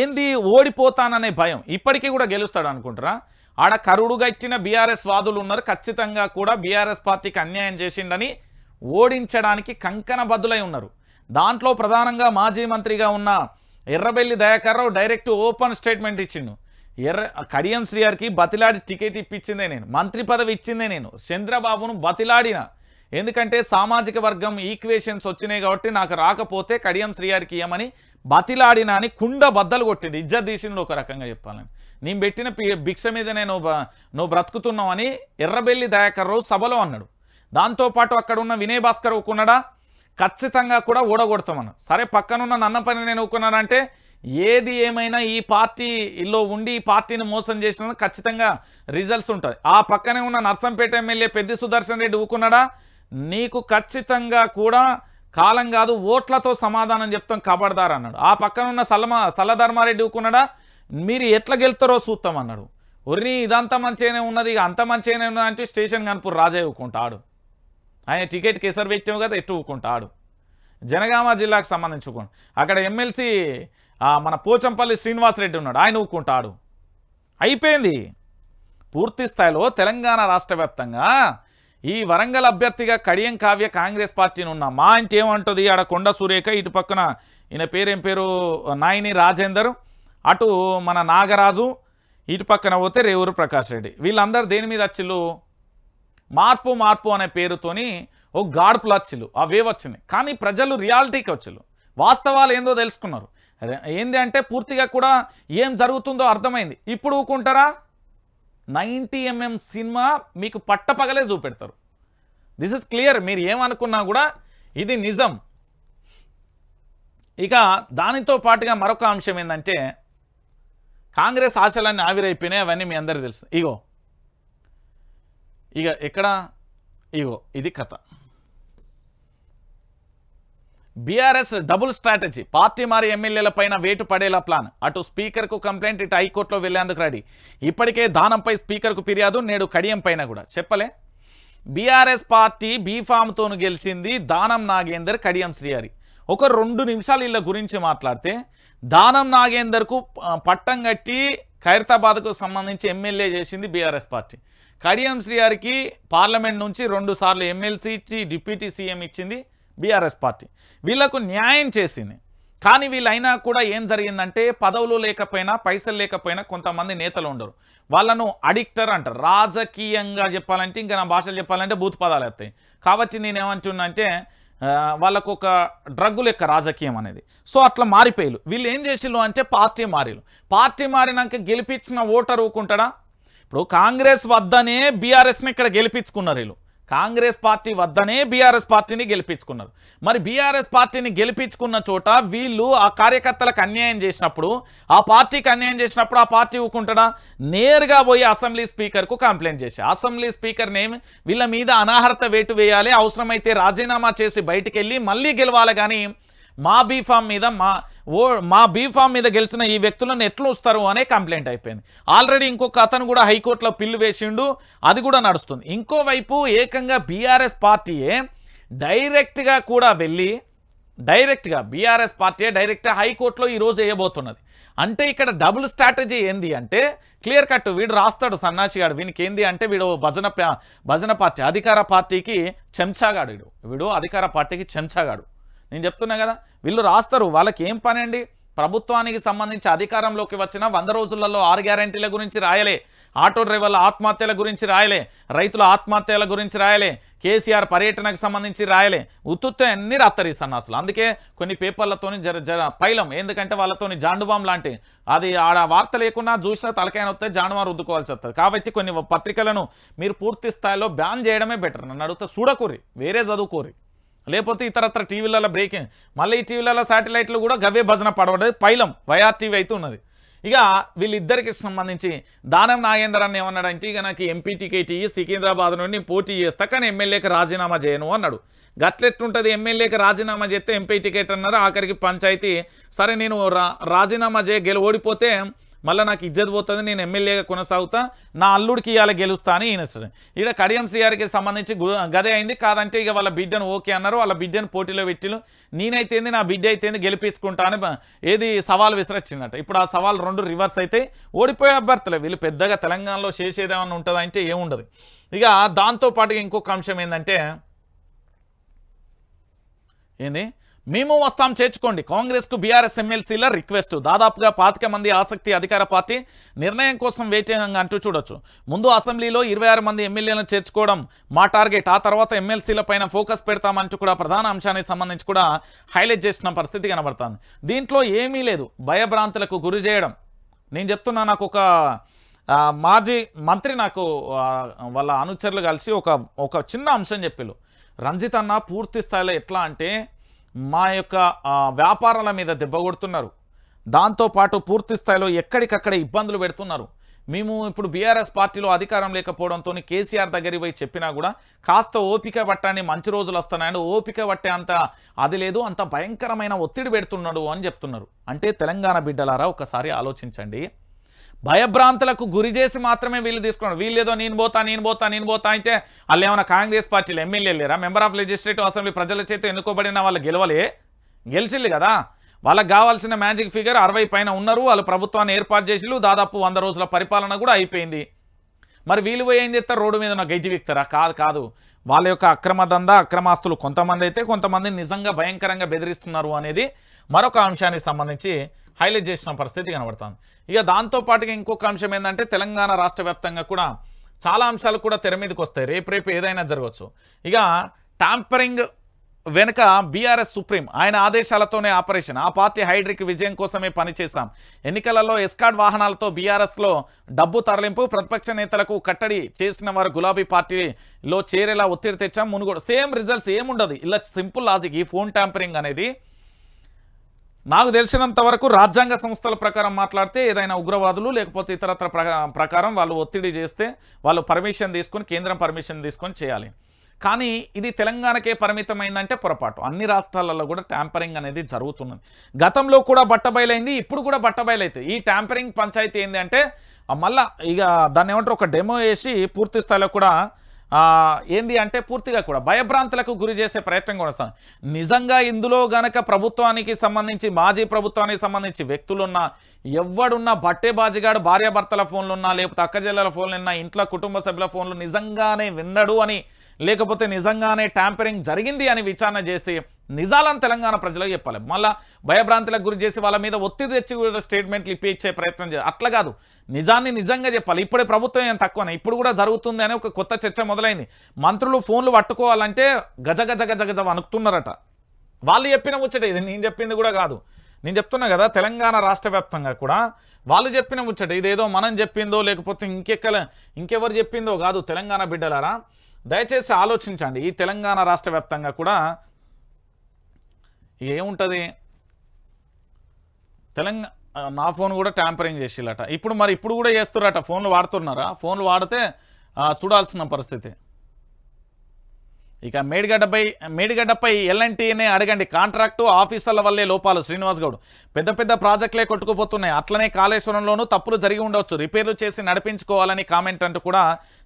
ఏంది ఓడిపోతాననే భయం ఇప్పటికీ కూడా గెలుస్తాడు అనుకుంటారా ఆడ కరుడుగా ఇచ్చిన బీఆర్ఎస్ వాదులు ఉన్నారు ఖచ్చితంగా కూడా బీఆర్ఎస్ పార్టీకి అన్యాయం చేసిండని ఓడించడానికి కంకణ బదులై ఉన్నారు దాంట్లో ప్రధానంగా మాజీ మంత్రిగా ఉన్న Errabelli Dayakar Rao direct open statement ఇచ్చిండు ఎర్ర కడియం శ్రీఆర్కి బతిలాడి టికెట్ ఇప్పించిందే నేను మంత్రి పదవి ఇచ్చిందే నేను చంద్రబాబును బతిలాడిన ఎందుకంటే సామాజిక వర్గం ఈక్వేషన్స్ వచ్చినాయి కాబట్టి నాకు రాకపోతే కడియం శ్రీఆర్కి ఇవ్వమని బతిలాడిన అని కుండ బద్దలు కొట్టింది ఇజ్జ తీసిండు ఒక రకంగా చెప్పాలని నేను పెట్టిన భిక్ష మీద నేను నువ్వు బ్రతుకుతున్నావు అని ఎర్రబెల్లి దయాకర్రావు సభలో అన్నాడు దాంతోపాటు అక్కడ ఉన్న వినయ్ భాస్కర్ ఒక్కున్నాడా ఖచ్చితంగా కూడా ఓడగొడతాం సరే పక్కనున్న నన్న పని నేను ఊకున్నానంటే ఏది ఏమైనా ఈ పార్టీలో ఉండి ఈ పార్టీని మోసం చేసిన ఖచ్చితంగా రిజల్ట్స్ ఉంటాయి ఆ పక్కనే ఉన్న నర్సంపేట ఎమ్మెల్యే పెద్ద సుదర్శన్ రెడ్డి ఊకున్నాడా నీకు ఖచ్చితంగా కూడా కాలం కాదు ఓట్లతో సమాధానం చెప్తాం కబడదారు అన్నాడు ఆ పక్కనున్న సలమా సలధర్మారెడ్డి ఊకున్నాడా మీరు ఎట్లా గెలుతారో చూస్తాం అన్నాడు ఒర్రీ ఇదంతా మంచిగానే ఉన్నది ఇక అంత మంచిగానే ఉన్నది అంటే స్టేషన్ కనుపు రాజయ్య ఊకుంటాడు ఆయన టికెట్ కేసర్ పెట్టాము కదా ఎట్టుకుంటాడు జనగామ జిల్లాకు సంబంధించుకోండి అక్కడ ఎమ్మెల్సీ మన పోచంపల్లి శ్రీనివాసరెడ్డి ఉన్నాడు ఆయన ఊక్కుంటాడు అయిపోయింది పూర్తి స్థాయిలో తెలంగాణ రాష్ట్ర ఈ వరంగల్ అభ్యర్థిగా కడియం కావ్య కాంగ్రెస్ పార్టీని ఉన్న మా ఇంటి ఏమంటుంది ఆడ కొండ సురేఖ ఇటు పక్కన ఈయన పేరేం పేరు నాయని రాజేందర్ అటు మన నాగరాజు ఇటు పక్కన పోతే రేవూరు ప్రకాష్ రెడ్డి వీళ్ళందరూ దేని మీద వచ్చిళ్ళు మార్పు మార్పు అనే పేరుతోని ఓ గాడ్పులు వచ్చిలు అవే వచ్చినాయి కానీ ప్రజలు రియాలిటీకి వచ్చిలు వాస్తవాలు ఏందో తెలుసుకున్నారు ఏంది అంటే పూర్తిగా కూడా ఏం జరుగుతుందో అర్థమైంది ఇప్పుడు ఊకుంటారా నైంటీ ఎంఎం సినిమా మీకు పట్టపగలే చూపెడతారు దిస్ ఇస్ క్లియర్ మీరు ఏమనుకున్నా కూడా ఇది నిజం ఇక దానితో పాటుగా మరొక అంశం ఏంటంటే కాంగ్రెస్ ఆశలన్నీ ఆవిరైపోయినాయి అవన్నీ మీ అందరికీ తెలుసు ఇగో ఇక ఎక్కడ ఇగో ఇది కథ బీఆర్ఎస్ డబుల్ స్ట్రాటజీ పార్టీ మారి ఎమ్మెల్యేలపైన వేటు పడేలా ప్లాన్ అటు స్పీకర్కు కంప్లైంట్ ఇటు హైకోర్టులో వెళ్లేందుకు రెడీ ఇప్పటికే దానంపై స్పీకర్కు ఫిర్యాదు నేడు కడియం పైన కూడా చెప్పలే బీఆర్ఎస్ పార్టీ బీఫామ్తోను గెలిచింది దానం నాగేందర్ కడియం శ్రీహరి ఒక రెండు నిమిషాలు వీళ్ళ గురించి మాట్లాడితే దానం నాగేందర్కు పట్టం కట్టి ఖైరతాబాద్కు సంబంధించి ఎమ్మెల్యే చేసింది బీఆర్ఎస్ పార్టీ కడియం శ్రీగారికి పార్లమెంట్ నుంచి రెండుసార్లు ఎమ్మెల్సీ ఇచ్చి డిప్యూటీ సీఎం ఇచ్చింది బీఆర్ఎస్ పార్టీ వీళ్లకు న్యాయం చేసింది కానీ వీళ్ళైనా కూడా ఏం జరిగిందంటే పదవులు లేకపోయినా పైసలు లేకపోయినా కొంతమంది నేతలు ఉండరు వాళ్ళను అడిక్టర్ అంటారు రాజకీయంగా చెప్పాలంటే ఇంకా నా భాషలు చెప్పాలంటే భూత పదాలు వస్తాయి కాబట్టి నేను నేనేమంటున్నంటే వాళ్ళకు ఒక డ్రగ్గు లెక్క రాజకీయం అనేది సో అట్లా మారిపోయారు వీళ్ళు ఏం చేసిళ్ళు అంటే పార్టీ మారిలు పార్టీ మారినాక గెలిపించిన ఓటర్ ఊకుంటాడా ఇప్పుడు కాంగ్రెస్ వద్దనే బీఆర్ఎస్ని ఇక్కడ గెలిపించుకున్నారు వీళ్ళు కాంగ్రెస్ పార్టీ వద్దనే బీఆర్ఎస్ పార్టీని గెలిపించుకున్నారు మరి బీఆర్ఎస్ పార్టీని గెలిపించుకున్న చోట వీళ్ళు ఆ కార్యకర్తలకు అన్యాయం చేసినప్పుడు ఆ పార్టీకి అన్యాయం చేసినప్పుడు ఆ పార్టీ ఊకుంటడా నేరుగా పోయి అసెంబ్లీ స్పీకర్కు కంప్లైంట్ చేసి అసెంబ్లీ స్పీకర్ నేమ్ వీళ్ళ మీద అనాహర్త వేటు వేయాలి అవసరమైతే రాజీనామా చేసి బయటికి వెళ్ళి మళ్ళీ గెలవాలి కానీ మా బీఫామ్ మీద మా ఓ మా బీఫామ్ మీద గెలిచిన ఈ వ్యక్తులను ఎట్లా వస్తారు అనే కంప్లైంట్ అయిపోయింది ఆల్రెడీ ఇంకొక అతను కూడా హైకోర్టులో పిల్లు వేసిండు అది కూడా నడుస్తుంది ఇంకోవైపు ఏకంగా బీఆర్ఎస్ పార్టీయే డైరెక్ట్గా కూడా వెళ్ళి డైరెక్ట్గా బీఆర్ఎస్ పార్టీయే డైరెక్ట్గా హైకోర్టులో ఈరోజు వేయబోతున్నది అంటే ఇక్కడ డబుల్ స్ట్రాటజీ ఏంది అంటే క్లియర్ కట్ వీడు రాస్తాడు సన్నాసిగాడు వీనికి ఏంది అంటే వీడు భజన భజన పార్టీ అధికార పార్టీకి చెంచాగాడు వీడు అధికార పార్టీకి చెంచాగాడు నేను చెప్తున్నా కదా వీళ్ళు రాస్తారు వాళ్ళకి ఏం పని అండి ప్రభుత్వానికి సంబంధించి అధికారంలోకి వచ్చిన వంద రోజులలో ఆరు గ్యారంటీల గురించి రాయలే ఆటో డ్రైవర్ల ఆత్మహత్యల గురించి రాయలే రైతుల ఆత్మహత్యల గురించి రాయలే కేసీఆర్ పర్యటనకు సంబంధించి రాయలే ఉత్తుత్తే అన్ని రాస్తారు అసలు అందుకే కొన్ని పేపర్లతోని జర జర పైలం ఎందుకంటే వాళ్ళతోని జాండుబాం లాంటి అది ఆడ వార్త లేకుండా చూసినా తలకైన వస్తే జాండుబాం రుద్దుకోవాల్సి వస్తుంది కాబట్టి కొన్ని పత్రికలను మీరు పూర్తి స్థాయిలో బ్యాన్ చేయడమే బెటర్ నన్ను అడిగితే చూడకూరి వేరే చదువుకోరి లేకపోతే ఇతరత్ర టీవీలలో బ్రేకింగ్ మళ్ళీ ఈ టీవీలలో శాటిలైట్లు కూడా గవే భజన పడవడం పైలం వైఆర్ టీవీ అయితే ఉన్నది ఇక వీళ్ళిద్దరికి సంబంధించి దానం నాగేంద్ర అని ఏమన్నాడంటే ఇక నాకు ఎంపీ టికెట్ ఇయ్యి సికింద్రాబాద్ నుండి పోటీ చేస్తా కానీ ఎమ్మెల్యేకి రాజీనామా చేయను అన్నాడు గట్లెట్టుంటుంది ఎమ్మెల్యేకి రాజీనామా చేస్తే ఎంపీ టికెట్ అన్నారు ఆఖరికి పంచాయతీ సరే నేను రాజీనామా చేయ గెలు ఓడిపోతే మళ్ళీ నాకు ఇజ్జత్ పోతుంది నేను ఎమ్మెల్యేగా కొనసాగుతా నా అల్లుడికి ఇవాళ గెలుస్తా అని ఈయన ఇక్కడ కడియం సిఆర్కి సంబంధించి గదే అయింది కాదంటే ఇక వాళ్ళ బిడ్డను ఓకే అన్నారు వాళ్ళ బిడ్డను పోటీలో పెట్టిలు నేనైతేంది నా బిడ్డ అయితేంది గెలిపించుకుంటా అని ఏది సవాల్ విసిరొచ్చిందట ఇప్పుడు ఆ సవాల్ రెండు రివర్స్ అయితే ఓడిపోయే అభ్యర్థులు వీళ్ళు పెద్దగా తెలంగాణలో చేసేదేమన్నా ఉంటుందంటే ఏముండదు ఇక దాంతోపాటుగా ఇంకొక అంశం ఏంటంటే ఏంది మేము వస్తాం చేర్చుకోండి కాంగ్రెస్కు బీఆర్ఎస్ ఎమ్మెల్సీల రిక్వెస్ట్ దాదాపుగా పాతిక మంది ఆసక్తి అధికార పార్టీ నిర్ణయం కోసం వేచేయంగా అంటూ చూడొచ్చు ముందు అసెంబ్లీలో ఇరవై మంది ఎమ్మెల్యేలను చేర్చుకోవడం మా టార్గెట్ ఆ తర్వాత ఎమ్మెల్సీల పైన ఫోకస్ పెడతామంటూ కూడా ప్రధాన అంశానికి సంబంధించి కూడా హైలైట్ చేసిన పరిస్థితి కనబడుతుంది దీంట్లో ఏమీ లేదు భయభ్రాంతులకు గురి చేయడం నేను చెప్తున్నా నాకు ఒక మాజీ మంత్రి నాకు వాళ్ళ అనుచరులు కలిసి ఒక ఒక చిన్న అంశం చెప్పిళ్ళు రంజిత్ అన్న పూర్తి స్థాయిలో ఎట్లా అంటే మా యొక్క వ్యాపారాల మీద దెబ్బ కొడుతున్నారు దాంతోపాటు పూర్తి స్థాయిలో ఎక్కడికక్కడ ఇబ్బందులు పెడుతున్నారు మేము ఇప్పుడు బీఆర్ఎస్ పార్టీలో అధికారం లేకపోవడంతో కేసీఆర్ దగ్గరికి పోయి చెప్పినా కూడా కాస్త ఓపిక పట్టని మంచి రోజులు వస్తున్నాయని ఓపిక పట్టే అంత అది లేదు అంత భయంకరమైన ఒత్తిడి పెడుతున్నాడు అని చెప్తున్నారు అంటే తెలంగాణ బిడ్డలారా ఒకసారి ఆలోచించండి భయభ్రాంతులకు గురి చేసి మాత్రమే వీళ్ళు తీసుకున్నాడు వీళ్ళు ఏదో నేను పోతా నేను పోతా నేను పోతా అంటే వాళ్ళు ఏమైనా కాంగ్రెస్ పార్టీలు ఎమ్మెల్యేలేరా మెంబర్ ఆఫ్ లెజిస్లేటివ్ అసెంబ్లీ ప్రజల చేత ఎన్నుకోబడిన వాళ్ళు గెలవలే గెలిచిల్లు కదా వాళ్ళకి కావాల్సిన మ్యాజిక్ ఫిగర్ అరవై పైన ఉన్నారు వాళ్ళు ప్రభుత్వాన్ని ఏర్పాటు చేసిలు దాదాపు వంద రోజుల పరిపాలన కూడా అయిపోయింది మరి వీళ్ళు పోయి ఏం చేస్తారు రోడ్డు మీద గైటి విక్తారా కాదు కాదు వాళ్ళ యొక్క అక్రమ దందా అక్రమాస్తులు కొంతమంది అయితే కొంతమంది నిజంగా భయంకరంగా బెదిరిస్తున్నారు అనేది మరొక అంశానికి సంబంధించి హైలైట్ చేసిన పరిస్థితి కనబడుతుంది ఇక దాంతోపాటుగా ఇంకొక అంశం ఏంటంటే తెలంగాణ రాష్ట్ర కూడా చాలా అంశాలు కూడా తెర మీదకి వస్తాయి రేపు రేపు ఏదైనా జరగవచ్చు ఇక టాంపరింగ్ వెనుక బీఆర్ఎస్ సుప్రీం ఆయన ఆదేశాలతోనే ఆపరేషన్ ఆ పార్టీ హైడ్రిక్ విజయం కోసమే పనిచేశాం ఎన్నికలలో ఎస్కాడ్ వాహనాలతో బీఆర్ఎస్లో డబ్బు తరలింపు ప్రతిపక్ష నేతలకు కట్టడి చేసిన వారు గులాబీ పార్టీలో చేరేలా ఒత్తిడి తెచ్చాం మునుగోడు సేమ్ రిజల్ట్స్ ఏముండదు ఇలా సింపుల్ లాజిక్ ఈ ఫోన్ ట్యాంపరింగ్ అనేది నాకు తెలిసినంత వరకు రాజ్యాంగ సంస్థల ప్రకారం మాట్లాడితే ఏదైనా ఉగ్రవాదులు లేకపోతే ఇతరత్ర ప్రకారం వాళ్ళు ఒత్తిడి చేస్తే వాళ్ళు పర్మిషన్ తీసుకొని కేంద్రం పర్మిషన్ తీసుకొని చేయాలి కానీ ఇది తెలంగాణకే పరిమితమైందంటే పొరపాటు అన్ని రాష్ట్రాలలో కూడా ట్యాంపరింగ్ అనేది జరుగుతున్నది గతంలో కూడా బట్టబయలైంది ఇప్పుడు కూడా బట్టబయలైతే ఈ ట్యాంపరింగ్ పంచాయతీ ఏంటంటే మళ్ళీ ఇక దాన్ని ఏమంటారు ఒక డెమో వేసి పూర్తి స్థాయిలో కూడా ఏంది అంటే పూర్తిగా కూడా భయభ్రాంతులకు గురి చేసే ప్రయత్నం కూడా నిజంగా ఇందులో గనక ప్రభుత్వానికి సంబంధించి మాజీ ప్రభుత్వానికి సంబంధించి వ్యక్తులున్నా ఎవడున్నా బట్టే బాజిగాడు భార్యాభర్తల ఫోన్లున్నా లేకపోతే అక్కజెల్లల ఫోన్లున్నా ఇంట్లో కుటుంబ సభ్యుల ఫోన్లు నిజంగానే విన్నడు అని లేకపోతే నిజంగానే ట్యాంపరింగ్ జరిగింది అని విచారణ చేస్తే నిజాలను తెలంగాణ ప్రజలకు చెప్పాలి మళ్ళీ భయభ్రాంతులకు గురి చేసి వాళ్ళ మీద ఒత్తిడి తెచ్చి కూడా స్టేట్మెంట్లు ఇప్పించే ప్రయత్నం చేయాలి అట్లా కాదు నిజాన్ని నిజంగా చెప్పాలి ఇప్పుడే ప్రభుత్వం ఏం తక్కువ ఇప్పుడు కూడా జరుగుతుంది అని ఒక కొత్త చర్చ మొదలైంది మంత్రులు ఫోన్లు పట్టుకోవాలంటే గజ గజ గజ గజ అనుకుతున్నారట వాళ్ళు చెప్పిన ముచ్చట ఇది నేను చెప్పింది కూడా కాదు నేను చెప్తున్నా కదా తెలంగాణ రాష్ట్ర వ్యాప్తంగా కూడా వాళ్ళు చెప్పిన ముచ్చట ఇదేదో మనం చెప్పిందో లేకపోతే ఇంకెక్కల ఇంకెవరు చెప్పిందో కాదు తెలంగాణ బిడ్డలారా దయచేసి ఆలోచించండి ఈ తెలంగాణ రాష్ట్ర వ్యాప్తంగా కూడా ఏముంటుంది తెలంగాణ నా ఫోన్ కూడా ట్యాంపరింగ్ చేసేలాట ఇప్పుడు మరి ఇప్పుడు కూడా చేస్తురట ఫోన్లు వాడుతున్నారా ఫోన్లు వాడితే చూడాల్సిన పరిస్థితి ఇక మేడిగడ్డపై మేడిగడ్డపై ఎల్ఎన్టీనే అడగండి కాంట్రాక్టు ఆఫీసర్ల వల్లే లోపాలు శ్రీనివాస్ గౌడ్ పెద్ద పెద్ద ప్రాజెక్టులే కొట్టుకుపోతున్నాయి అట్లనే కాళేశ్వరంలోనూ తప్పులు జరిగి ఉండవచ్చు రిపేర్లు చేసి నడిపించుకోవాలని కామెంట్ అంటూ కూడా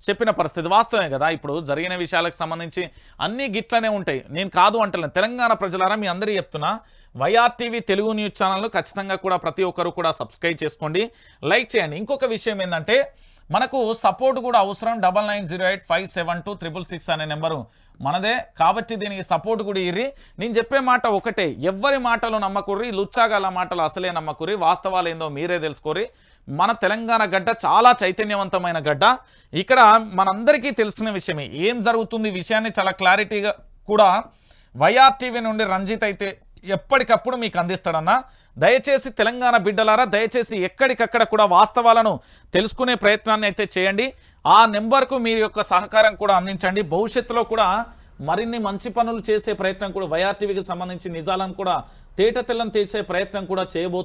చెప్పిన పరిస్థితి వాస్తవమే కదా ఇప్పుడు జరిగిన విషయాలకు సంబంధించి అన్నీ గిట్లనే ఉంటాయి నేను కాదు అంటలేను తెలంగాణ ప్రజలారా మీ అందరూ చెప్తున్నా వైఆర్టీవీ తెలుగు న్యూస్ ఛానల్ను ఖచ్చితంగా కూడా ప్రతి ఒక్కరు కూడా సబ్స్క్రైబ్ చేసుకోండి లైక్ చేయండి ఇంకొక విషయం ఏంటంటే మనకు సపోర్ట్ కూడా అవసరం double nine zero eight five seven two triple six అనే నెంబరు మనదే కాబట్టి దీనికి సపోర్ట్ కూడా ఇర్రి నేను చెప్పే మాట ఒకటే ఎవరి మాటలు నమ్మకుర్రి లుచ్చాగాల మాటలు అసలే నమ్మకుర్రి వాస్తవాలు ఏందో మీరే తెలుసుకోరి మన తెలంగాణ గడ్డ చాలా చైతన్యవంతమైన గడ్డ ఇక్కడ మనందరికీ తెలిసిన విషయమే ఏం జరుగుతుంది విషయాన్ని చాలా క్లారిటీగా కూడా వైఆర్టీవీ నుండి రంజిత్ అయితే ఎప్పటికప్పుడు మీకు అందిస్తాడన్నా దయచేసి తెలంగాణ బిడ్డలారా దయచేసి ఎక్కడికక్కడ కూడా వాస్తవాలను తెలుసుకునే ప్రయత్నాన్ని అయితే చేయండి ఆ నెంబర్కు మీ యొక్క సహకారం కూడా అందించండి భవిష్యత్తులో కూడా మరిన్ని మంచి పనులు చేసే ప్రయత్నం కూడా వైఆర్టీవీకి సంబంధించి నిజాలను కూడా తేట తెల్లం తీసే ప్రయత్నం కూడా చేయబోతుంది